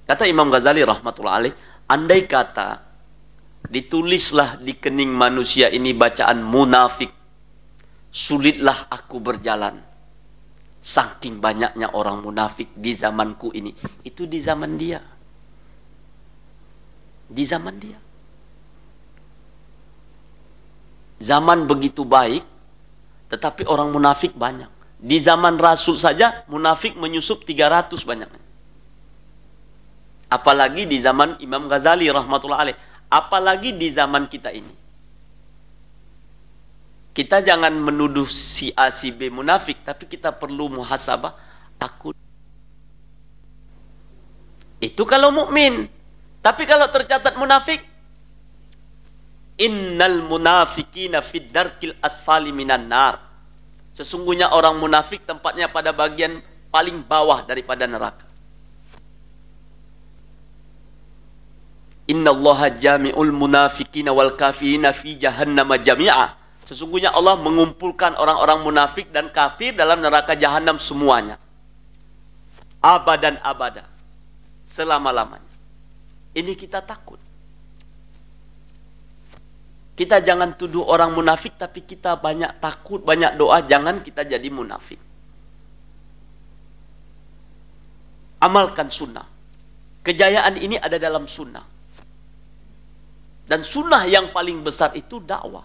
Kata Imam Ghazali rahmatullah alaih, andai kata ditulislah di kening manusia ini bacaan munafik, sulitlah aku berjalan. Saking banyaknya orang munafik di zamanku ini. Itu di zaman dia. Di zaman dia. Zaman begitu baik, tetapi orang munafik banyak. Di zaman Rasul saja munafik menyusup 300 banyak. Apalagi di zaman Imam Ghazali rahmatullah alaih. Apalagi di zaman kita ini. Kita jangan menuduh si A si B munafik, tapi kita perlu muhasabah aku. Itu kalau mukmin. Tapi kalau tercatat munafik, Innal munafikina fid darkil asfali minan nar. Sesungguhnya orang munafik tempatnya pada bagian paling bawah daripada neraka. Innallaha jami'ul munafikina wal kafirina fi jahannam jami'a. Sesungguhnya Allah mengumpulkan orang-orang munafik dan kafir dalam neraka jahanam semuanya. Abadan abada. Selama-lamanya. Ini kita takut. Kita jangan tuduh orang munafik tapi kita banyak takut, banyak doa, jangan kita jadi munafik. Amalkan sunnah. Kejayaan ini ada dalam sunnah. Dan sunnah yang paling besar itu dakwah.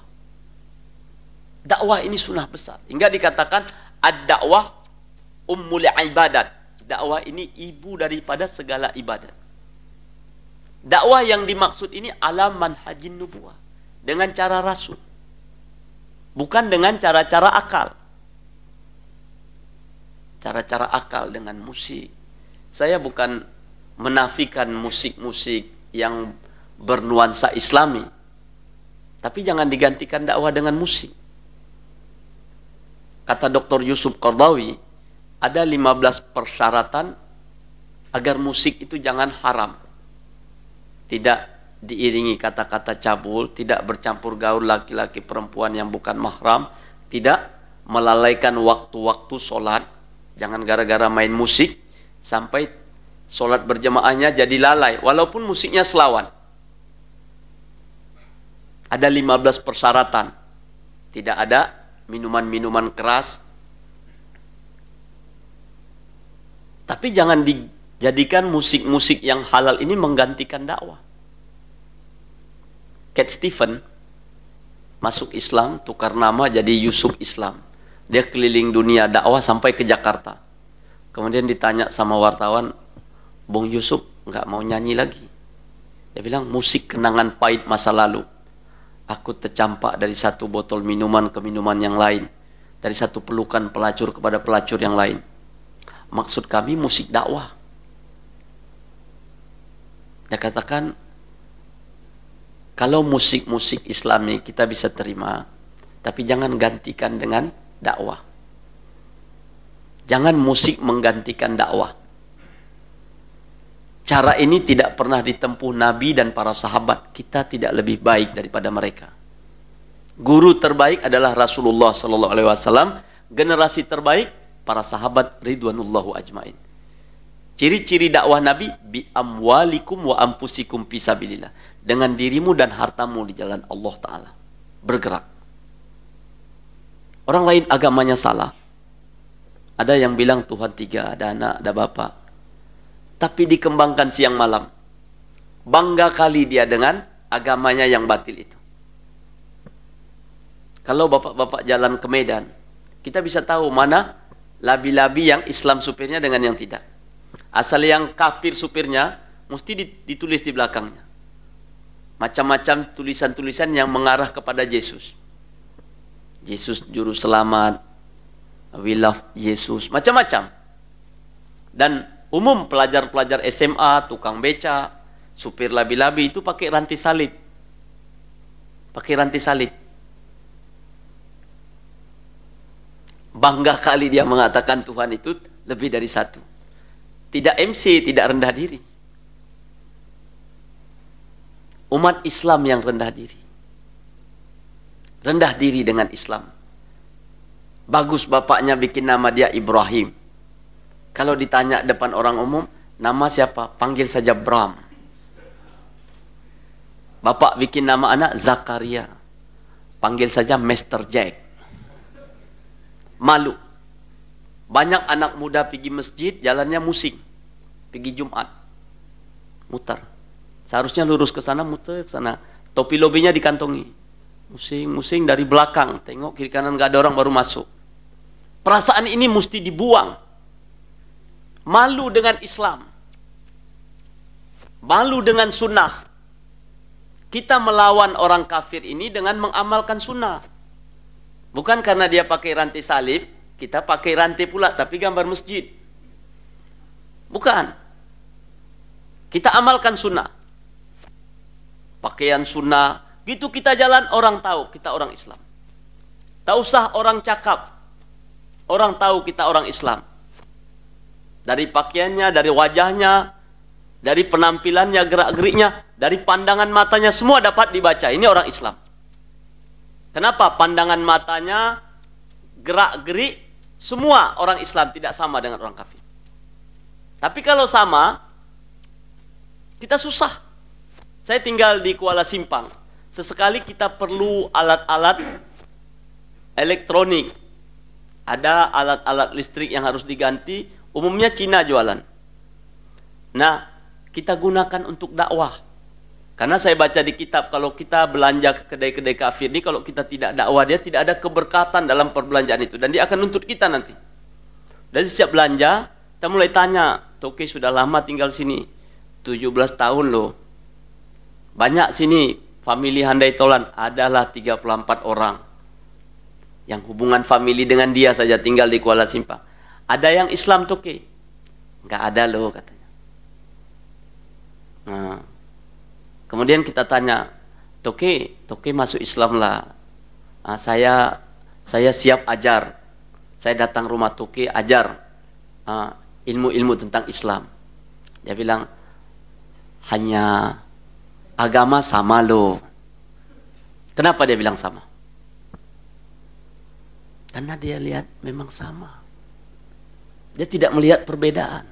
Dakwah ini sunnah besar. Hingga dikatakan ad-dakwah ummul ibadat. Dakwah ini ibu daripada segala ibadat. Dakwah yang dimaksud ini alam manhajin nubuah dengan cara rasul bukan dengan cara-cara akal cara-cara akal dengan musik saya bukan menafikan musik-musik yang bernuansa islami tapi jangan digantikan dakwah dengan musik kata Dr. Yusuf Kordawi, ada 15 persyaratan agar musik itu jangan haram tidak diiringi kata-kata cabul, tidak bercampur gaul laki-laki perempuan yang bukan mahram, tidak melalaikan waktu-waktu sholat, jangan gara-gara main musik sampai sholat berjamaahnya jadi lalai, walaupun musiknya selawan. Ada 15 persyaratan, tidak ada minuman-minuman keras, tapi jangan dijadikan musik-musik yang halal ini menggantikan dakwah. Cat Stephen masuk Islam, tukar nama jadi Yusuf Islam. Dia keliling dunia dakwah sampai ke Jakarta. Kemudian ditanya sama wartawan, Bung Yusuf nggak mau nyanyi lagi. Dia bilang, musik kenangan pahit masa lalu. Aku tercampak dari satu botol minuman ke minuman yang lain. Dari satu pelukan pelacur kepada pelacur yang lain. Maksud kami musik dakwah. Dia katakan, kalau musik-musik islami kita bisa terima, tapi jangan gantikan dengan dakwah. Jangan musik menggantikan dakwah. Cara ini tidak pernah ditempuh Nabi dan para sahabat. Kita tidak lebih baik daripada mereka. Guru terbaik adalah Rasulullah Sallallahu Alaihi Wasallam. Generasi terbaik para sahabat Ridwanullahu Ajmain. Ciri-ciri dakwah Nabi bi amwalikum wa dengan dirimu dan hartamu di jalan Allah Ta'ala. Bergerak. Orang lain agamanya salah. Ada yang bilang Tuhan tiga, ada anak, ada bapak. Tapi dikembangkan siang malam. Bangga kali dia dengan agamanya yang batil itu. Kalau bapak-bapak jalan ke Medan, kita bisa tahu mana labi-labi yang Islam supirnya dengan yang tidak. Asal yang kafir supirnya, mesti ditulis di belakangnya macam-macam tulisan-tulisan yang mengarah kepada Yesus. Yesus juru selamat, we love Yesus, macam-macam. Dan umum pelajar-pelajar SMA, tukang beca, supir labi-labi itu pakai rantai salib. Pakai rantai salib. Bangga kali dia mengatakan Tuhan itu lebih dari satu. Tidak MC, tidak rendah diri umat Islam yang rendah diri. Rendah diri dengan Islam. Bagus bapaknya bikin nama dia Ibrahim. Kalau ditanya depan orang umum, nama siapa? Panggil saja Bram. Bapak bikin nama anak Zakaria. Panggil saja Master Jack. Malu. Banyak anak muda pergi masjid, jalannya musik. Pergi Jumat. Mutar Seharusnya lurus ke sana, muter ke sana. Topi lobinya dikantongi. Musing-musing dari belakang. Tengok kiri kanan gak ada orang baru masuk. Perasaan ini mesti dibuang. Malu dengan Islam. Malu dengan sunnah. Kita melawan orang kafir ini dengan mengamalkan sunnah. Bukan karena dia pakai rantai salib, kita pakai rantai pula tapi gambar masjid. Bukan. Kita amalkan sunnah pakaian sunnah. Gitu kita jalan, orang tahu kita orang Islam. Tak usah orang cakap, orang tahu kita orang Islam. Dari pakaiannya, dari wajahnya, dari penampilannya, gerak-geriknya, dari pandangan matanya, semua dapat dibaca. Ini orang Islam. Kenapa pandangan matanya, gerak-gerik, semua orang Islam tidak sama dengan orang kafir. Tapi kalau sama, kita susah saya tinggal di Kuala Simpang. Sesekali kita perlu alat-alat elektronik. Ada alat-alat listrik yang harus diganti, umumnya Cina jualan. Nah, kita gunakan untuk dakwah. Karena saya baca di kitab kalau kita belanja ke kedai-kedai kafir ini kalau kita tidak dakwah dia tidak ada keberkatan dalam perbelanjaan itu dan dia akan nuntut kita nanti. Dari setiap belanja kita mulai tanya, Toke sudah lama tinggal sini, 17 tahun loh. Banyak sini famili Handai Tolan adalah 34 orang yang hubungan famili dengan dia saja tinggal di Kuala Simpang Ada yang Islam Toke, nggak ada loh katanya. Nah, kemudian kita tanya, Toke, Toke masuk Islam lah. Nah, saya saya siap ajar. Saya datang rumah Toke ajar ah, ilmu-ilmu uh, tentang Islam. Dia bilang hanya agama sama lo. Kenapa dia bilang sama? Karena dia lihat memang sama. Dia tidak melihat perbedaan.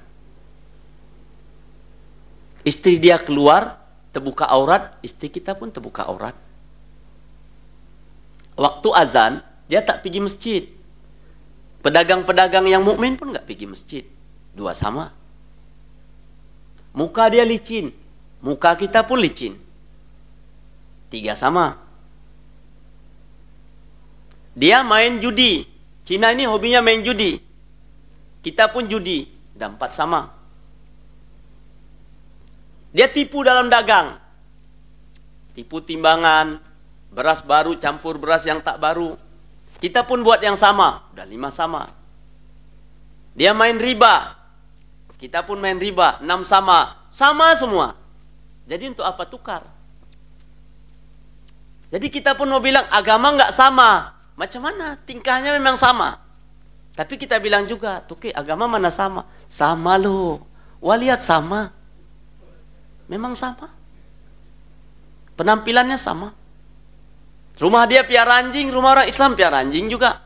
Istri dia keluar, terbuka aurat, istri kita pun terbuka aurat. Waktu azan, dia tak pergi masjid. Pedagang-pedagang yang mukmin pun nggak pergi masjid. Dua sama. Muka dia licin, Muka kita pun licin. Tiga sama. Dia main judi. Cina ini hobinya main judi. Kita pun judi. Dan empat sama. Dia tipu dalam dagang. Tipu timbangan. Beras baru campur beras yang tak baru. Kita pun buat yang sama. Udah lima sama. Dia main riba. Kita pun main riba. Enam sama. Sama semua. Jadi untuk apa tukar? Jadi kita pun mau bilang agama nggak sama. Macam mana? Tingkahnya memang sama. Tapi kita bilang juga, tuke agama mana sama? Sama loh. Waliat sama. Memang sama. Penampilannya sama. Rumah dia piara anjing, rumah orang Islam piara anjing juga.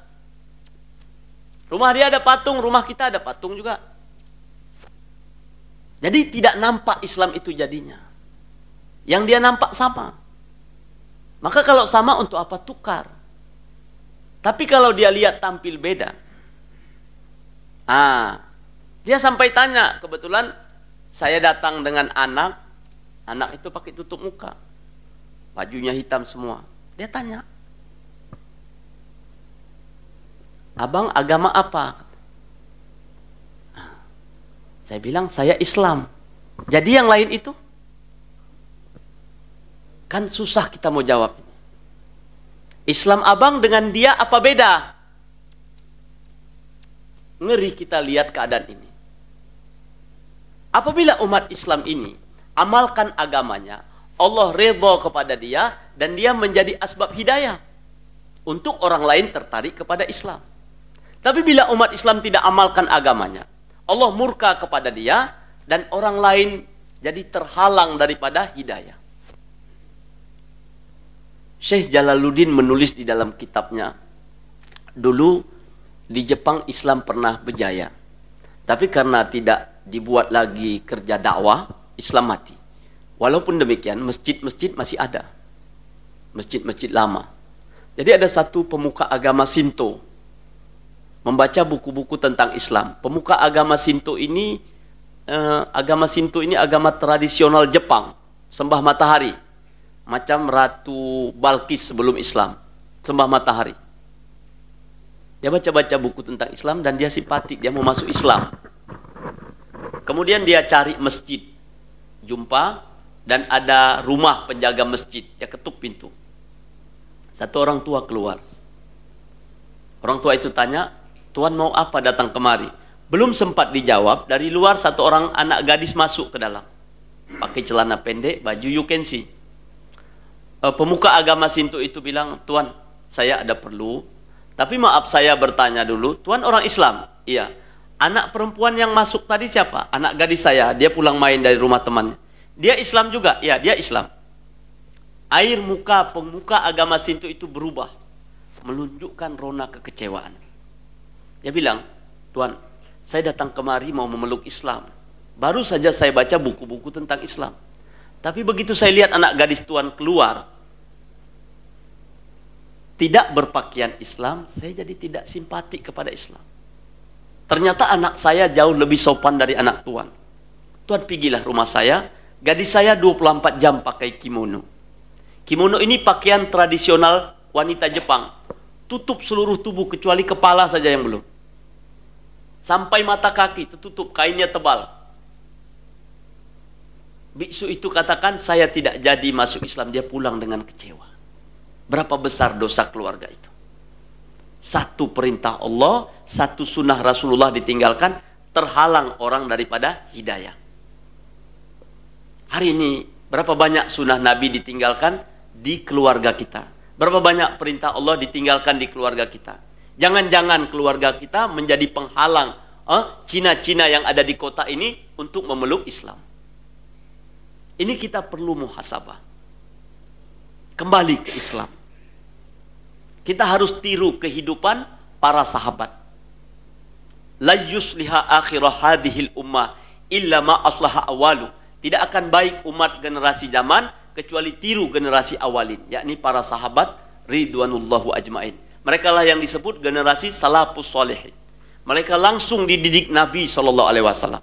Rumah dia ada patung, rumah kita ada patung juga. Jadi tidak nampak Islam itu jadinya. Yang dia nampak sama. Maka kalau sama untuk apa tukar? Tapi kalau dia lihat tampil beda. Ah, dia sampai tanya, kebetulan saya datang dengan anak, anak itu pakai tutup muka. Bajunya hitam semua. Dia tanya, "Abang agama apa?" Saya bilang, "Saya Islam." Jadi yang lain itu Kan susah kita mau jawab. Islam abang dengan dia apa beda? Ngeri kita lihat keadaan ini. Apabila umat Islam ini amalkan agamanya, Allah redha kepada dia dan dia menjadi asbab hidayah untuk orang lain tertarik kepada Islam. Tapi bila umat Islam tidak amalkan agamanya, Allah murka kepada dia dan orang lain jadi terhalang daripada hidayah. Syekh Jalaluddin menulis di dalam kitabnya, dulu di Jepang Islam pernah berjaya. Tapi karena tidak dibuat lagi kerja dakwah, Islam mati. Walaupun demikian, masjid-masjid masih ada. Masjid-masjid lama. Jadi ada satu pemuka agama Sinto membaca buku-buku tentang Islam. Pemuka agama Sinto ini eh, agama Sinto ini agama tradisional Jepang, sembah matahari macam Ratu Balkis sebelum Islam, sembah matahari. Dia baca-baca buku tentang Islam dan dia simpatik, dia mau masuk Islam. Kemudian dia cari masjid, jumpa dan ada rumah penjaga masjid, dia ketuk pintu. Satu orang tua keluar. Orang tua itu tanya, "Tuan mau apa datang kemari?" Belum sempat dijawab, dari luar satu orang anak gadis masuk ke dalam. Pakai celana pendek, baju you can see Eh, pemuka agama Sintu itu bilang, "Tuan, saya ada perlu, tapi maaf saya bertanya dulu, Tuan orang Islam." Iya. Anak perempuan yang masuk tadi siapa? Anak gadis saya, dia pulang main dari rumah temannya. Dia Islam juga? Ya, dia Islam. Air muka pemuka agama Sintu itu berubah, menunjukkan rona kekecewaan. Dia bilang, "Tuan, saya datang kemari mau memeluk Islam. Baru saja saya baca buku-buku tentang Islam." Tapi begitu saya lihat anak gadis tuan keluar, tidak berpakaian Islam, saya jadi tidak simpatik kepada Islam. Ternyata anak saya jauh lebih sopan dari anak tuan. Tuan pergilah rumah saya, gadis saya 24 jam pakai kimono. Kimono ini pakaian tradisional wanita Jepang. Tutup seluruh tubuh kecuali kepala saja yang belum. Sampai mata kaki tertutup, kainnya tebal. Biksu itu katakan saya tidak jadi masuk Islam, dia pulang dengan kecewa. Berapa besar dosa keluarga itu? Satu perintah Allah, satu sunnah Rasulullah ditinggalkan, terhalang orang daripada hidayah. Hari ini, berapa banyak sunnah Nabi ditinggalkan di keluarga kita? Berapa banyak perintah Allah ditinggalkan di keluarga kita? Jangan-jangan keluarga kita menjadi penghalang eh, Cina-Cina eh, yang ada di kota ini untuk memeluk Islam. Ini kita perlu muhasabah. Kembali ke Islam. Kita harus tiru kehidupan para sahabat. La yusliha akhirah hadhil ummah illa ma aslaha awalu. Tidak akan baik umat generasi zaman kecuali tiru generasi awalin, yakni para sahabat ridwanullahu ajmain. Mereka lah yang disebut generasi salafus solehin. Mereka langsung dididik Nabi Shallallahu Alaihi Wasallam.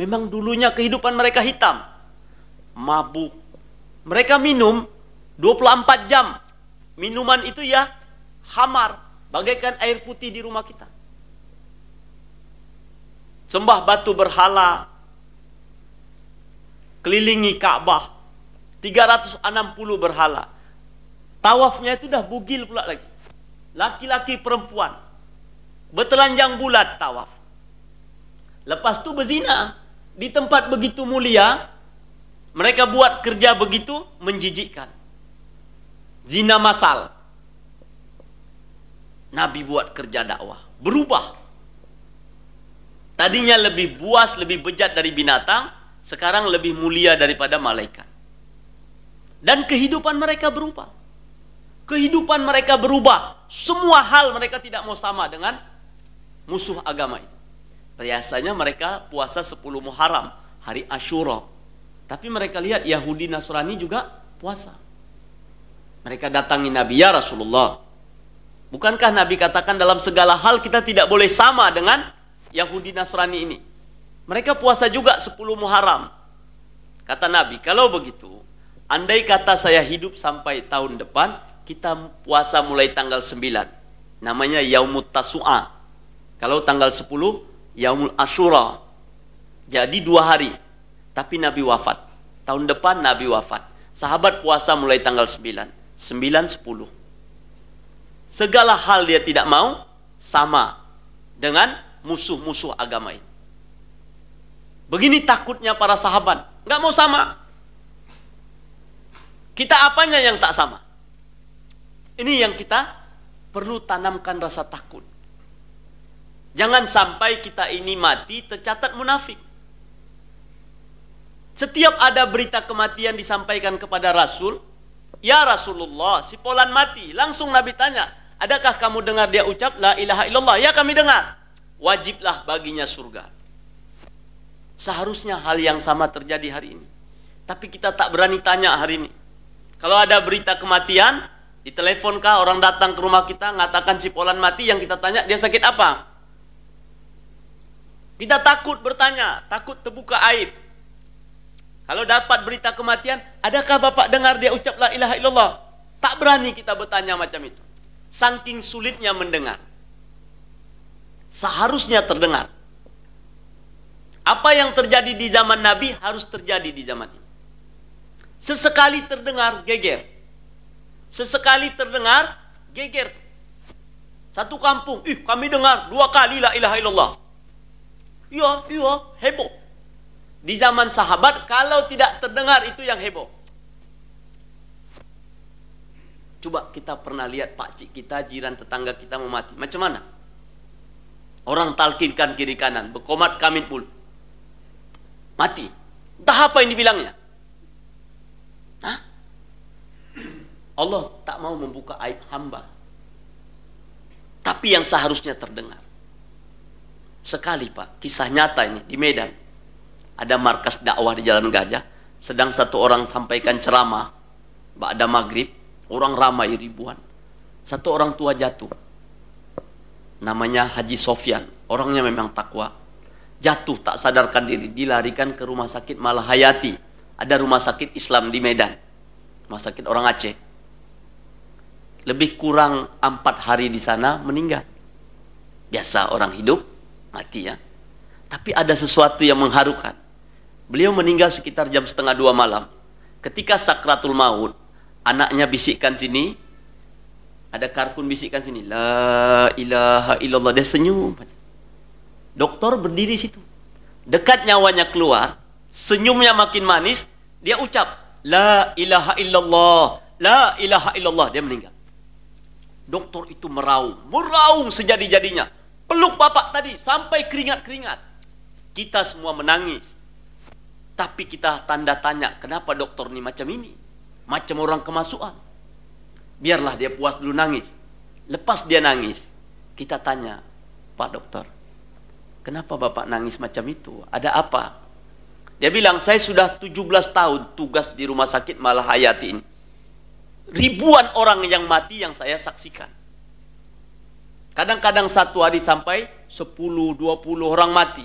Memang dulunya kehidupan mereka hitam, mabuk. Mereka minum 24 jam. Minuman itu ya hamar bagaikan air putih di rumah kita. Sembah batu berhala kelilingi Kaabah 360 berhala. Tawafnya itu dah bugil pula lagi. Laki-laki perempuan bertelanjang bulat tawaf. Lepas tu berzina di tempat begitu mulia, mereka buat kerja begitu menjijikkan. Zina masal. Nabi buat kerja dakwah berubah. Tadinya lebih buas, lebih bejat dari binatang, sekarang lebih mulia daripada malaikat. Dan kehidupan mereka berubah. Kehidupan mereka berubah. Semua hal mereka tidak mau sama dengan musuh agama itu. Biasanya mereka puasa 10 Muharram, hari Ashura. Tapi mereka lihat Yahudi Nasrani juga puasa. Mereka datangi Nabi ya Rasulullah Bukankah Nabi katakan dalam segala hal kita tidak boleh sama dengan Yahudi Nasrani ini? Mereka puasa juga 10 Muharram. Kata Nabi, kalau begitu, andai kata saya hidup sampai tahun depan, kita puasa mulai tanggal 9. Namanya Yaumut Tasu'a. Kalau tanggal 10, Yaumul Ashura. Jadi dua hari. Tapi Nabi wafat. Tahun depan Nabi wafat. Sahabat puasa mulai tanggal 9. 9, 10. Segala hal dia tidak mau sama dengan musuh-musuh agama ini. Begini takutnya para sahabat, nggak mau sama. Kita apanya yang tak sama? Ini yang kita perlu tanamkan rasa takut. Jangan sampai kita ini mati tercatat munafik. Setiap ada berita kematian disampaikan kepada Rasul, Ya Rasulullah, si Polan mati. Langsung Nabi tanya, adakah kamu dengar dia ucap, La ilaha illallah? Ya kami dengar. Wajiblah baginya surga. Seharusnya hal yang sama terjadi hari ini. Tapi kita tak berani tanya hari ini. Kalau ada berita kematian, di diteleponkah orang datang ke rumah kita mengatakan si Polan mati yang kita tanya dia sakit apa? Kita takut bertanya, takut terbuka aib. Kalau dapat berita kematian, adakah bapak dengar dia ucap la ilaha illallah? Tak berani kita bertanya macam itu. Saking sulitnya mendengar. Seharusnya terdengar. Apa yang terjadi di zaman Nabi harus terjadi di zaman ini. Sesekali terdengar geger. Sesekali terdengar geger. Satu kampung, ih kami dengar dua kali la ilaha illallah. Iya, iya, heboh. Di zaman sahabat kalau tidak terdengar itu yang heboh. Coba kita pernah lihat pak cik kita, jiran tetangga kita mau mati. Macam mana? Orang talkinkan kiri kanan, berkomat kamit pul, Mati. Entah apa yang dibilangnya. Hah? Allah tak mau membuka aib hamba. Tapi yang seharusnya terdengar. Sekali pak, kisah nyata ini di Medan ada markas dakwah di Jalan Gajah sedang satu orang sampaikan ceramah ada maghrib orang ramai ribuan satu orang tua jatuh namanya Haji Sofyan orangnya memang takwa jatuh tak sadarkan diri dilarikan ke rumah sakit malah Hayati. ada rumah sakit Islam di Medan rumah sakit orang Aceh lebih kurang empat hari di sana meninggal biasa orang hidup mati ya tapi ada sesuatu yang mengharukan Beliau meninggal sekitar jam setengah dua malam. Ketika sakratul maut, anaknya bisikkan sini, ada karkun bisikkan sini, La ilaha illallah. Dia senyum. Dokter berdiri situ. Dekat nyawanya keluar, senyumnya makin manis, dia ucap, La ilaha illallah, La ilaha illallah. Dia meninggal. Dokter itu meraung, meraung sejadi-jadinya. Peluk bapak tadi sampai keringat-keringat. Kita semua menangis tapi kita tanda tanya, kenapa dokter ini macam ini? Macam orang kemasukan. Biarlah dia puas dulu nangis. Lepas dia nangis, kita tanya, Pak dokter, kenapa Bapak nangis macam itu? Ada apa? Dia bilang, saya sudah 17 tahun tugas di rumah sakit malah hayati ini. Ribuan orang yang mati yang saya saksikan. Kadang-kadang satu hari sampai 10-20 orang mati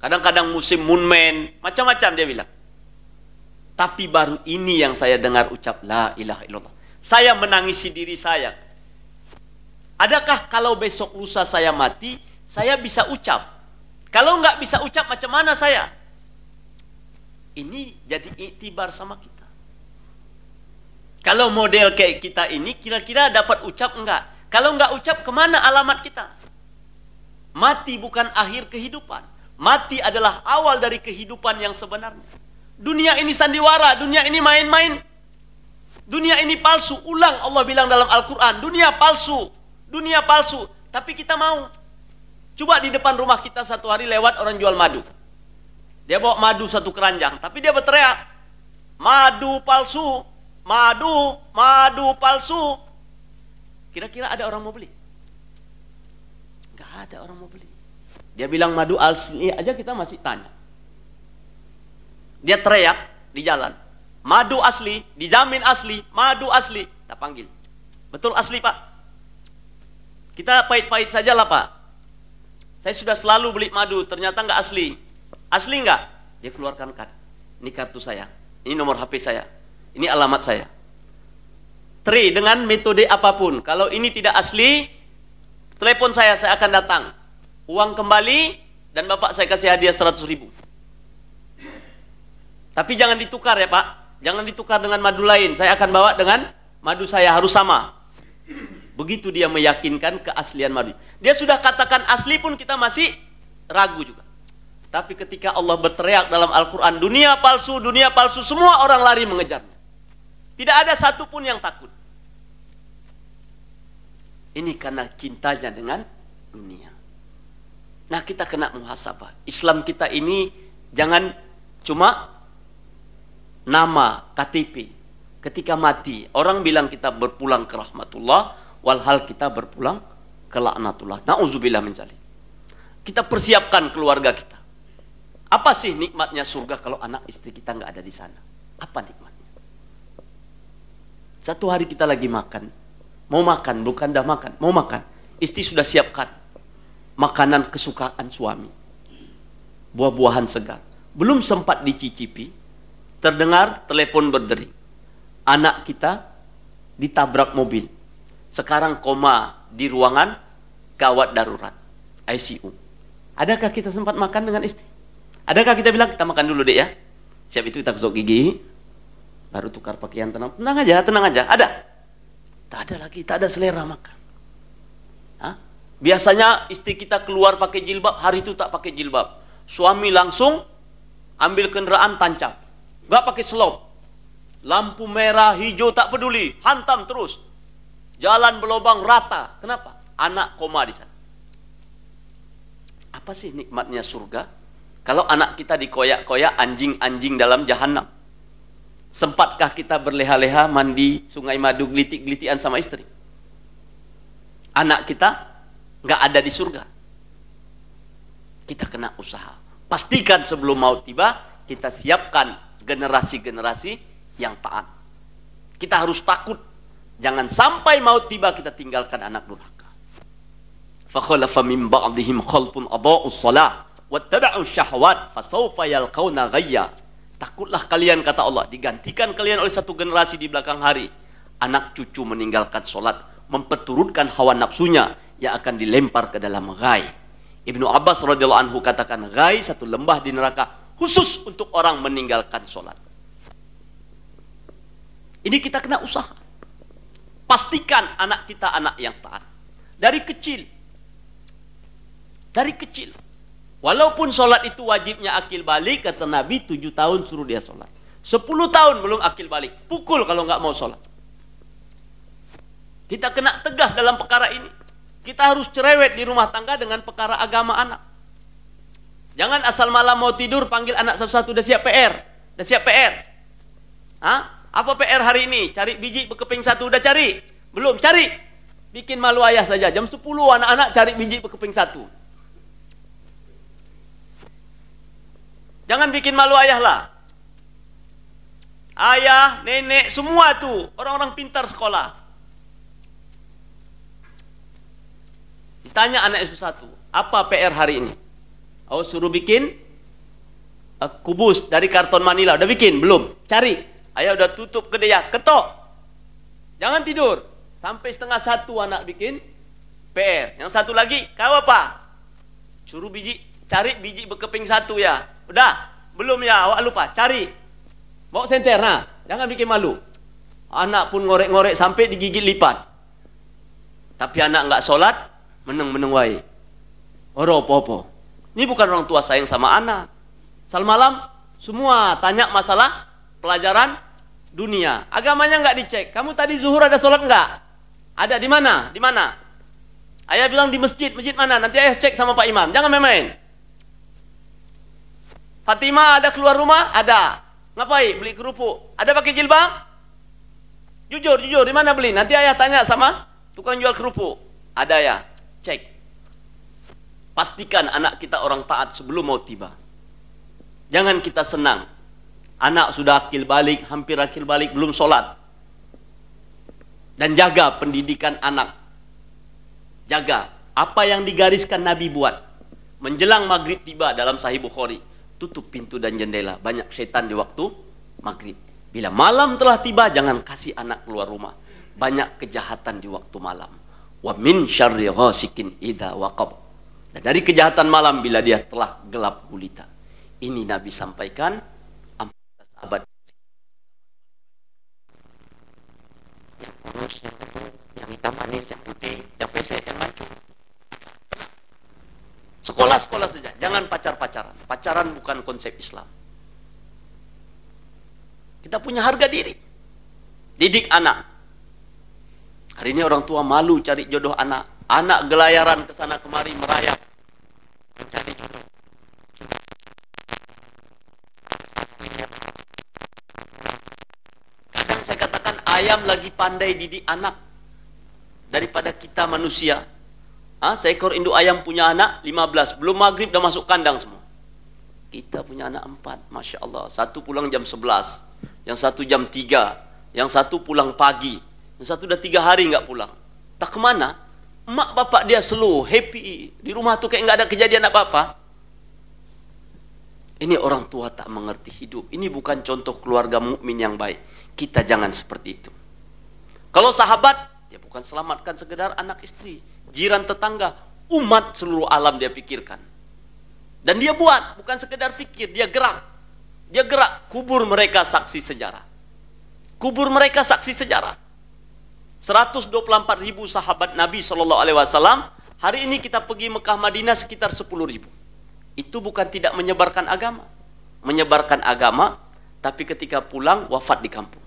kadang-kadang musim moonman, macam-macam dia bilang. Tapi baru ini yang saya dengar ucap la ilaha illallah. Saya menangisi diri saya. Adakah kalau besok lusa saya mati, saya bisa ucap? Kalau nggak bisa ucap, macam mana saya? Ini jadi iktibar sama kita. Kalau model kayak kita ini, kira-kira dapat ucap enggak? Kalau enggak ucap, kemana alamat kita? Mati bukan akhir kehidupan. Mati adalah awal dari kehidupan yang sebenarnya. Dunia ini sandiwara, dunia ini main-main. Dunia ini palsu, ulang Allah bilang dalam Al-Quran. Dunia palsu, dunia palsu. Tapi kita mau. Coba di depan rumah kita satu hari lewat orang jual madu. Dia bawa madu satu keranjang, tapi dia berteriak. Madu palsu, madu, madu palsu. Kira-kira ada orang mau beli? Gak ada orang mau beli. Dia bilang madu asli aja kita masih tanya. Dia teriak di jalan. Madu asli, dijamin asli, madu asli. Kita panggil. Betul asli pak? Kita pahit-pahit saja lah pak. Saya sudah selalu beli madu, ternyata nggak asli. Asli nggak? Dia keluarkan kartu. Ini kartu saya. Ini nomor HP saya. Ini alamat saya. Tri, dengan metode apapun. Kalau ini tidak asli, telepon saya, saya akan datang uang kembali dan bapak saya kasih hadiah 100 ribu tapi jangan ditukar ya pak jangan ditukar dengan madu lain saya akan bawa dengan madu saya harus sama begitu dia meyakinkan keaslian madu dia sudah katakan asli pun kita masih ragu juga tapi ketika Allah berteriak dalam Al-Quran dunia palsu, dunia palsu semua orang lari mengejarnya tidak ada satupun yang takut ini karena cintanya dengan dunia Nah kita kena muhasabah. Islam kita ini jangan cuma nama KTP. Ketika mati orang bilang kita berpulang ke rahmatullah, walhal kita berpulang ke laknatullah. Nauzubillah min zalik. Kita persiapkan keluarga kita. Apa sih nikmatnya surga kalau anak istri kita nggak ada di sana? Apa nikmatnya? Satu hari kita lagi makan, mau makan bukan dah makan, mau makan. Istri sudah siapkan makanan kesukaan suami. Buah-buahan segar. Belum sempat dicicipi, terdengar telepon berdering. Anak kita ditabrak mobil. Sekarang koma di ruangan gawat darurat, ICU. Adakah kita sempat makan dengan istri? Adakah kita bilang kita makan dulu deh ya? Siap itu kita gosok gigi, baru tukar pakaian tenang. Tenang aja, tenang aja. Ada? Tak ada lagi, tak ada selera makan. Hah? Biasanya istri kita keluar pakai jilbab, hari itu tak pakai jilbab. Suami langsung ambil kendaraan tancap. Gak pakai selop. Lampu merah, hijau tak peduli. Hantam terus. Jalan berlobang rata. Kenapa? Anak koma di sana. Apa sih nikmatnya surga? Kalau anak kita dikoyak-koyak anjing-anjing dalam jahanam. Sempatkah kita berleha-leha mandi sungai madu gelitik-gelitian sama istri? Anak kita nggak ada di surga. Kita kena usaha. Pastikan sebelum mau tiba, kita siapkan generasi-generasi yang taat. Kita harus takut. Jangan sampai maut tiba kita tinggalkan anak durhaka. فَخَلَفَ مِنْ بَعْدِهِمْ خَلْفٌ أَضَاءُ الصَّلَاةِ وَاتَّبَعُوا الشَّحْوَاتِ فَسَوْفَ يَلْقَوْنَ غَيَّا Takutlah kalian, kata Allah. Digantikan kalian oleh satu generasi di belakang hari. Anak cucu meninggalkan sholat, Mempeturutkan hawa nafsunya, yang akan dilempar ke dalam gai. Ibnu Abbas radhiyallahu anhu katakan gai satu lembah di neraka khusus untuk orang meninggalkan sholat. Ini kita kena usaha. Pastikan anak kita anak yang taat. Dari kecil. Dari kecil. Walaupun sholat itu wajibnya akil balik, kata Nabi tujuh tahun suruh dia sholat. Sepuluh tahun belum akil balik. Pukul kalau nggak mau sholat. Kita kena tegas dalam perkara ini. Kita harus cerewet di rumah tangga dengan perkara agama anak. Jangan asal malam mau tidur panggil anak satu-satu udah siap PR, udah siap PR. Hah? Apa PR hari ini? Cari biji bekeping satu udah cari? Belum cari. Bikin malu ayah saja. Jam 10 anak-anak cari biji bekeping satu. Jangan bikin malu ayah lah. Ayah, nenek, semua tuh orang-orang pintar sekolah. tanya anak esu satu apa PR hari ini? Oh suruh bikin uh, kubus dari karton Manila. Udah bikin? Belum. Cari. Ayah udah tutup ke ya. Ketok. Jangan tidur. Sampai setengah satu anak bikin PR. Yang satu lagi, kau apa? Suruh biji, cari biji berkeping satu ya. Udah? Belum ya, awak lupa. Cari. Bawa senter, nah. Jangan bikin malu. Anak pun ngorek-ngorek sampai digigit lipat. Tapi anak nggak sholat, meneng-meneng wae. Ora apa-apa. Ini bukan orang tua sayang sama anak. Sal malam semua tanya masalah pelajaran dunia. Agamanya enggak dicek. Kamu tadi zuhur ada sholat enggak? Ada di mana? Di mana? Ayah bilang di masjid. Masjid mana? Nanti ayah cek sama Pak Imam. Jangan main-main. Fatimah ada keluar rumah? Ada. Ngapain? Beli kerupuk. Ada pakai jilbab? Jujur, jujur. Di mana beli? Nanti ayah tanya sama tukang jual kerupuk. Ada ya. Cek. Pastikan anak kita orang taat sebelum mau tiba. Jangan kita senang. Anak sudah akil balik, hampir akil balik, belum sholat. Dan jaga pendidikan anak. Jaga apa yang digariskan Nabi buat. Menjelang maghrib tiba dalam sahih Bukhari. Tutup pintu dan jendela. Banyak setan di waktu maghrib. Bila malam telah tiba, jangan kasih anak keluar rumah. Banyak kejahatan di waktu malam wa min syarri ghasikin idha waqab dan dari kejahatan malam bila dia telah gelap gulita ini Nabi sampaikan 14 abad yang kurus, yang gemuk, yang hitam manis, yang putih, yang pesek, yang maju sekolah-sekolah saja, jangan pacar-pacaran pacaran bukan konsep Islam kita punya harga diri didik anak Hari ini orang tua malu cari jodoh anak. Anak gelayaran ke sana kemari merayap mencari jodoh. Kadang saya katakan ayam lagi pandai didik anak daripada kita manusia. Ah, seekor induk ayam punya anak 15, belum maghrib dah masuk kandang semua. Kita punya anak empat, Masya Allah. Satu pulang jam 11, yang satu jam 3, yang satu pulang pagi, satu udah tiga hari nggak pulang. Tak kemana? Mak bapak dia slow, happy. Di rumah tuh kayak nggak ada kejadian apa-apa. Ini orang tua tak mengerti hidup. Ini bukan contoh keluarga mukmin yang baik. Kita jangan seperti itu. Kalau sahabat, dia ya bukan selamatkan sekedar anak istri, jiran tetangga, umat seluruh alam dia pikirkan. Dan dia buat, bukan sekedar pikir, dia gerak. Dia gerak, kubur mereka saksi sejarah. Kubur mereka saksi sejarah. 124 sahabat Nabi Shallallahu Alaihi Wasallam. Hari ini kita pergi Mekah Madinah sekitar 10.000. Itu bukan tidak menyebarkan agama, menyebarkan agama, tapi ketika pulang wafat di kampung.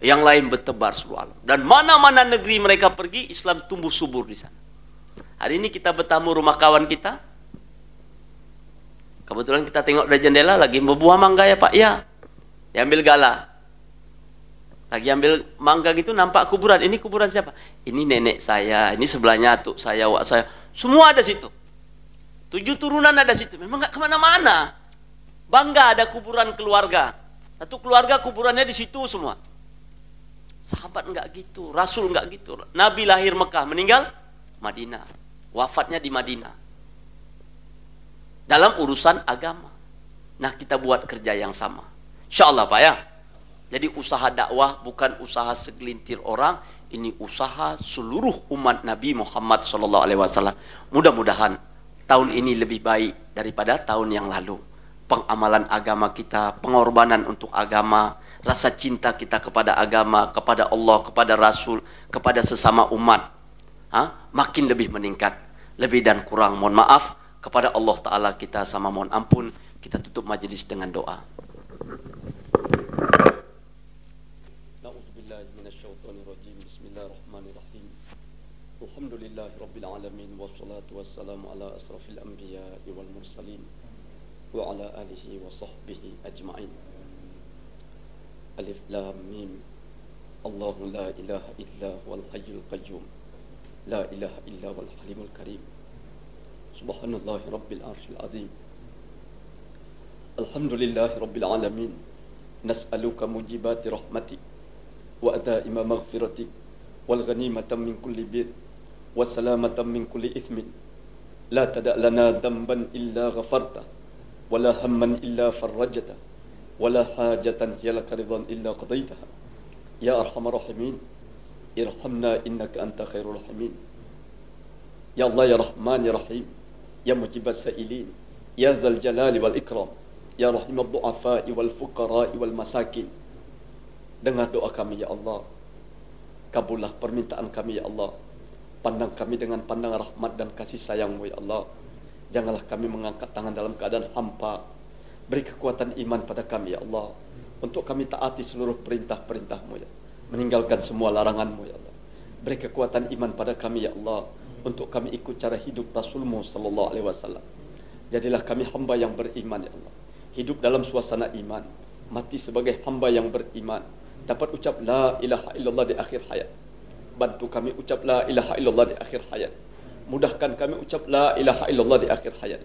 Yang lain bertebar seluruh alam. Dan mana-mana negeri mereka pergi, Islam tumbuh subur di sana. Hari ini kita bertamu rumah kawan kita. Kebetulan kita tengok dari jendela lagi berbuah mangga ya Pak. Ya, diambil gala lagi ambil mangga gitu nampak kuburan ini kuburan siapa ini nenek saya ini sebelahnya tuh saya wak saya semua ada situ tujuh turunan ada situ memang nggak kemana-mana bangga ada kuburan keluarga satu keluarga kuburannya di situ semua sahabat nggak gitu rasul nggak gitu nabi lahir Mekah meninggal Madinah wafatnya di Madinah dalam urusan agama nah kita buat kerja yang sama Insya Pak ya jadi usaha dakwah bukan usaha segelintir orang, ini usaha seluruh umat Nabi Muhammad sallallahu alaihi wasallam. Mudah-mudahan tahun ini lebih baik daripada tahun yang lalu. Pengamalan agama kita, pengorbanan untuk agama, rasa cinta kita kepada agama, kepada Allah, kepada Rasul, kepada sesama umat. Ha? Makin lebih meningkat. Lebih dan kurang mohon maaf kepada Allah taala kita sama mohon ampun. Kita tutup majlis dengan doa. والسلام على أشرف الأنبياء والمرسلين وعلى آله وصحبه أجمعين ألف لام ميم الله لا إله إلا هو الحي القيوم لا إله إلا هو الحليم الكريم سبحان الله رب العرش العظيم الحمد لله رب العالمين نسألك موجبات رحمتك وأدائم مغفرتك والغنيمة من كل بيت والسلامة من كل إثم لا تدع لنا ذنبا إلا غفرته ولا هما إلا فرجته ولا حاجة هي لك رضا إلا قضيتها يا أرحم الراحمين ارحمنا إنك أنت خير الراحمين يا الله يا رحمن يا رحيم يا مجيب السائلين يا ذا الجلال والإكرام يا رحيم الضعفاء والفقراء والمساكين Dengar doa kami ya Allah Kabullah permintaan kami ya Allah Pandang kami dengan pandang rahmat dan kasih sayangmu ya Allah Janganlah kami mengangkat tangan dalam keadaan hampa Beri kekuatan iman pada kami ya Allah Untuk kami taati seluruh perintah-perintahmu ya Allah. Meninggalkan semua laranganmu ya Allah Beri kekuatan iman pada kami ya Allah Untuk kami ikut cara hidup Rasulmu Sallallahu Alaihi Wasallam Jadilah kami hamba yang beriman ya Allah Hidup dalam suasana iman Mati sebagai hamba yang beriman Dapat ucap La ilaha illallah di akhir hayat bantu kami ucap la ilaha illallah di akhir hayat. Mudahkan kami ucap la ilaha illallah di akhir hayat.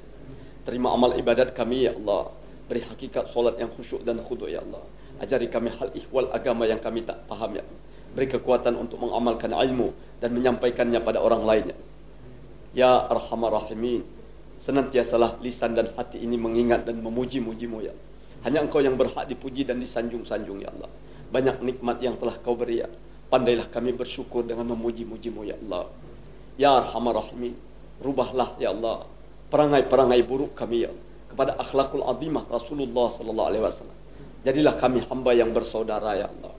Terima amal ibadat kami ya Allah. Beri hakikat solat yang khusyuk dan khudu ya Allah. Ajari kami hal ihwal agama yang kami tak faham ya Allah. Beri kekuatan untuk mengamalkan ilmu dan menyampaikannya pada orang lainnya. Ya Arhamar Rahimin. Senantiasalah lisan dan hati ini mengingat dan memuji-mujimu ya Allah. Hanya engkau yang berhak dipuji dan disanjung-sanjung ya Allah. Banyak nikmat yang telah kau beri ya Allah. Pandailah kami bersyukur dengan memuji-mujimu ya Allah Ya Arhamar rahmi, Rubahlah ya Allah Perangai-perangai buruk kami ya Allah Kepada akhlakul azimah Rasulullah sallallahu alaihi wasallam. Jadilah kami hamba yang bersaudara ya Allah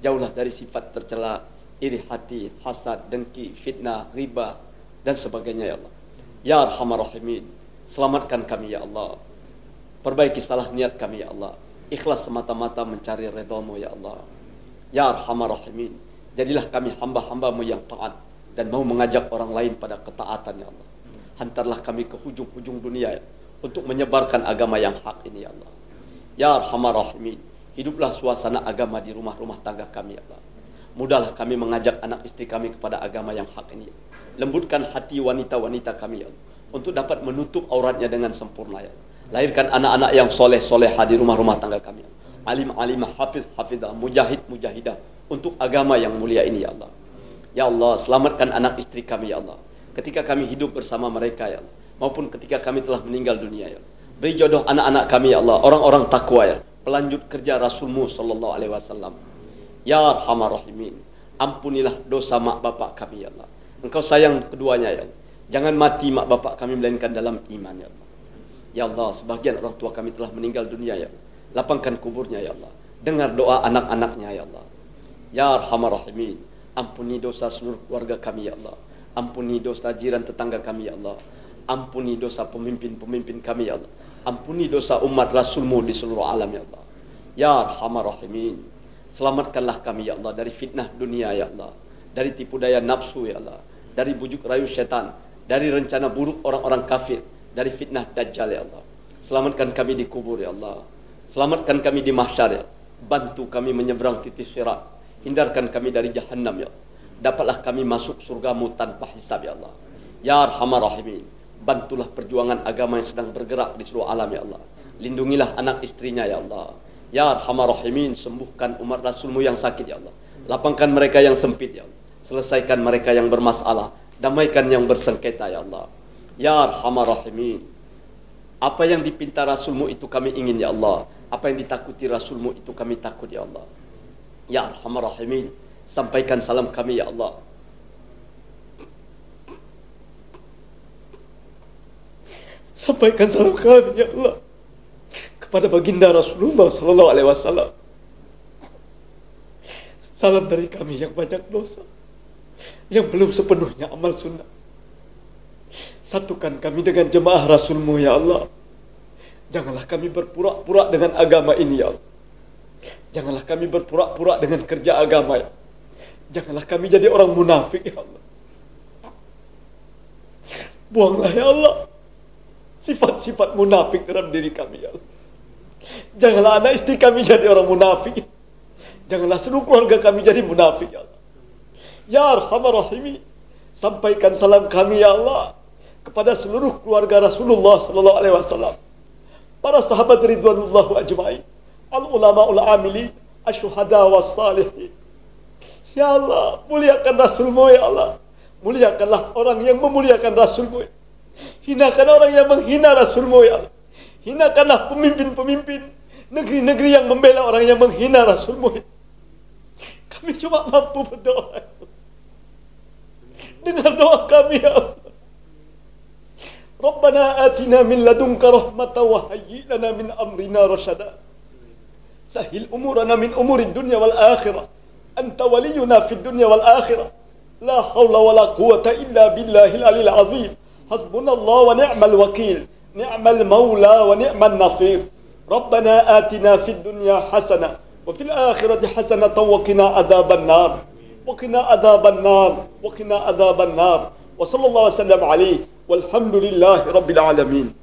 Jauhlah dari sifat tercela, Iri hati, hasad, dengki, fitnah, riba Dan sebagainya ya Allah Ya Arhamar rahmi, Selamatkan kami ya Allah Perbaiki salah niat kami ya Allah Ikhlas semata-mata mencari redamu ya Allah Ya Arhamar Rahimin Jadilah kami hamba-hambamu yang taat dan mau mengajak orang lain pada ketaatan ya Allah. Hantarlah kami ke hujung-hujung dunia ya, untuk menyebarkan agama yang hak ini ya Allah. Ya Arhamar Rahimin, hiduplah suasana agama di rumah-rumah tangga kami ya Allah. Mudahlah kami mengajak anak istri kami kepada agama yang hak ini. Ya. Lembutkan hati wanita-wanita kami ya Allah. Untuk dapat menutup auratnya dengan sempurna ya Allah. Lahirkan anak-anak yang soleh soleh di rumah-rumah tangga kami. Ya Alim-alimah, hafiz-hafidah, mujahid-mujahidah untuk agama yang mulia ini ya Allah. Ya Allah, selamatkan anak istri kami ya Allah. Ketika kami hidup bersama mereka ya Allah, maupun ketika kami telah meninggal dunia ya Allah. Beri jodoh anak-anak kami ya Allah, orang-orang takwa ya. Pelanjut kerja Rasulmu sallallahu alaihi wasallam. Ya Arhamar Rahimin, ampunilah dosa mak bapak kami ya Allah. Engkau sayang keduanya ya Allah. Jangan mati mak bapak kami melainkan dalam iman ya Allah. Ya Allah, sebagian orang tua kami telah meninggal dunia ya Allah. Lapangkan kuburnya ya Allah. Dengar doa anak-anaknya ya Allah. Ya Arhamar Rahimin Ampuni dosa seluruh keluarga kami Ya Allah Ampuni dosa jiran tetangga kami Ya Allah Ampuni dosa pemimpin-pemimpin kami Ya Allah Ampuni dosa umat Rasulmu di seluruh alam Ya Allah Ya Arhamar Rahimin Selamatkanlah kami Ya Allah Dari fitnah dunia Ya Allah Dari tipu daya nafsu Ya Allah Dari bujuk rayu syaitan Dari rencana buruk orang-orang kafir Dari fitnah dajjal Ya Allah Selamatkan kami di kubur Ya Allah Selamatkan kami di mahsyar Ya Bantu kami menyeberang titik sirat hindarkan kami dari jahannam ya Allah. dapatlah kami masuk surgamu tanpa hisab ya Allah ya arhamar rahimin bantulah perjuangan agama yang sedang bergerak di seluruh alam ya Allah lindungilah anak istrinya ya Allah ya arhamar rahimin sembuhkan umat rasulmu yang sakit ya Allah lapangkan mereka yang sempit ya Allah selesaikan mereka yang bermasalah damaikan yang bersengketa ya Allah ya arhamar rahimin apa yang dipinta rasulmu itu kami ingin ya Allah apa yang ditakuti rasulmu itu kami takut ya Allah Ya Arhamar Rahimin Sampaikan salam kami Ya Allah Sampaikan salam kami Ya Allah Kepada baginda Rasulullah Sallallahu Alaihi Wasallam Salam dari kami yang banyak dosa Yang belum sepenuhnya amal sunnah Satukan kami dengan jemaah Rasulmu Ya Allah Janganlah kami berpura-pura dengan agama ini Ya Allah Janganlah kami berpura-pura dengan kerja agama. Ya. Janganlah kami jadi orang munafik ya Allah. Buanglah ya Allah sifat-sifat munafik dalam diri kami ya Allah. Janganlah anak istri kami jadi orang munafik. Janganlah seluruh keluarga kami jadi munafik ya Allah. Ya Arhamar Rahimi, sampaikan salam kami ya Allah kepada seluruh keluarga Rasulullah sallallahu alaihi wasallam. Para sahabat ridwanullah ajmain al ulama ul amili asyuhada was salihin ya Allah muliakan rasulmu ya Allah muliakanlah orang yang memuliakan rasulmu hinakan orang yang menghina rasulmu ya Allah hinakanlah pemimpin-pemimpin negeri-negeri yang membela orang yang menghina rasulmu kami cuma mampu berdoa dengar doa kami ya Allah Rabbana atina min ladunka rahmatan wa hayyi lana min amrina rasyada سهل أمورنا من أمور الدنيا والآخرة أنت ولينا في الدنيا والآخرة لا حول ولا قوة إلا بالله العلي العظيم حسبنا الله ونعم الوكيل نعم المولى ونعم النصير ربنا آتنا في الدنيا حسنة وفي الآخرة حسنة وقنا عذاب النار وقنا عذاب النار وقنا عذاب النار وصلى الله وسلم عليه والحمد لله رب العالمين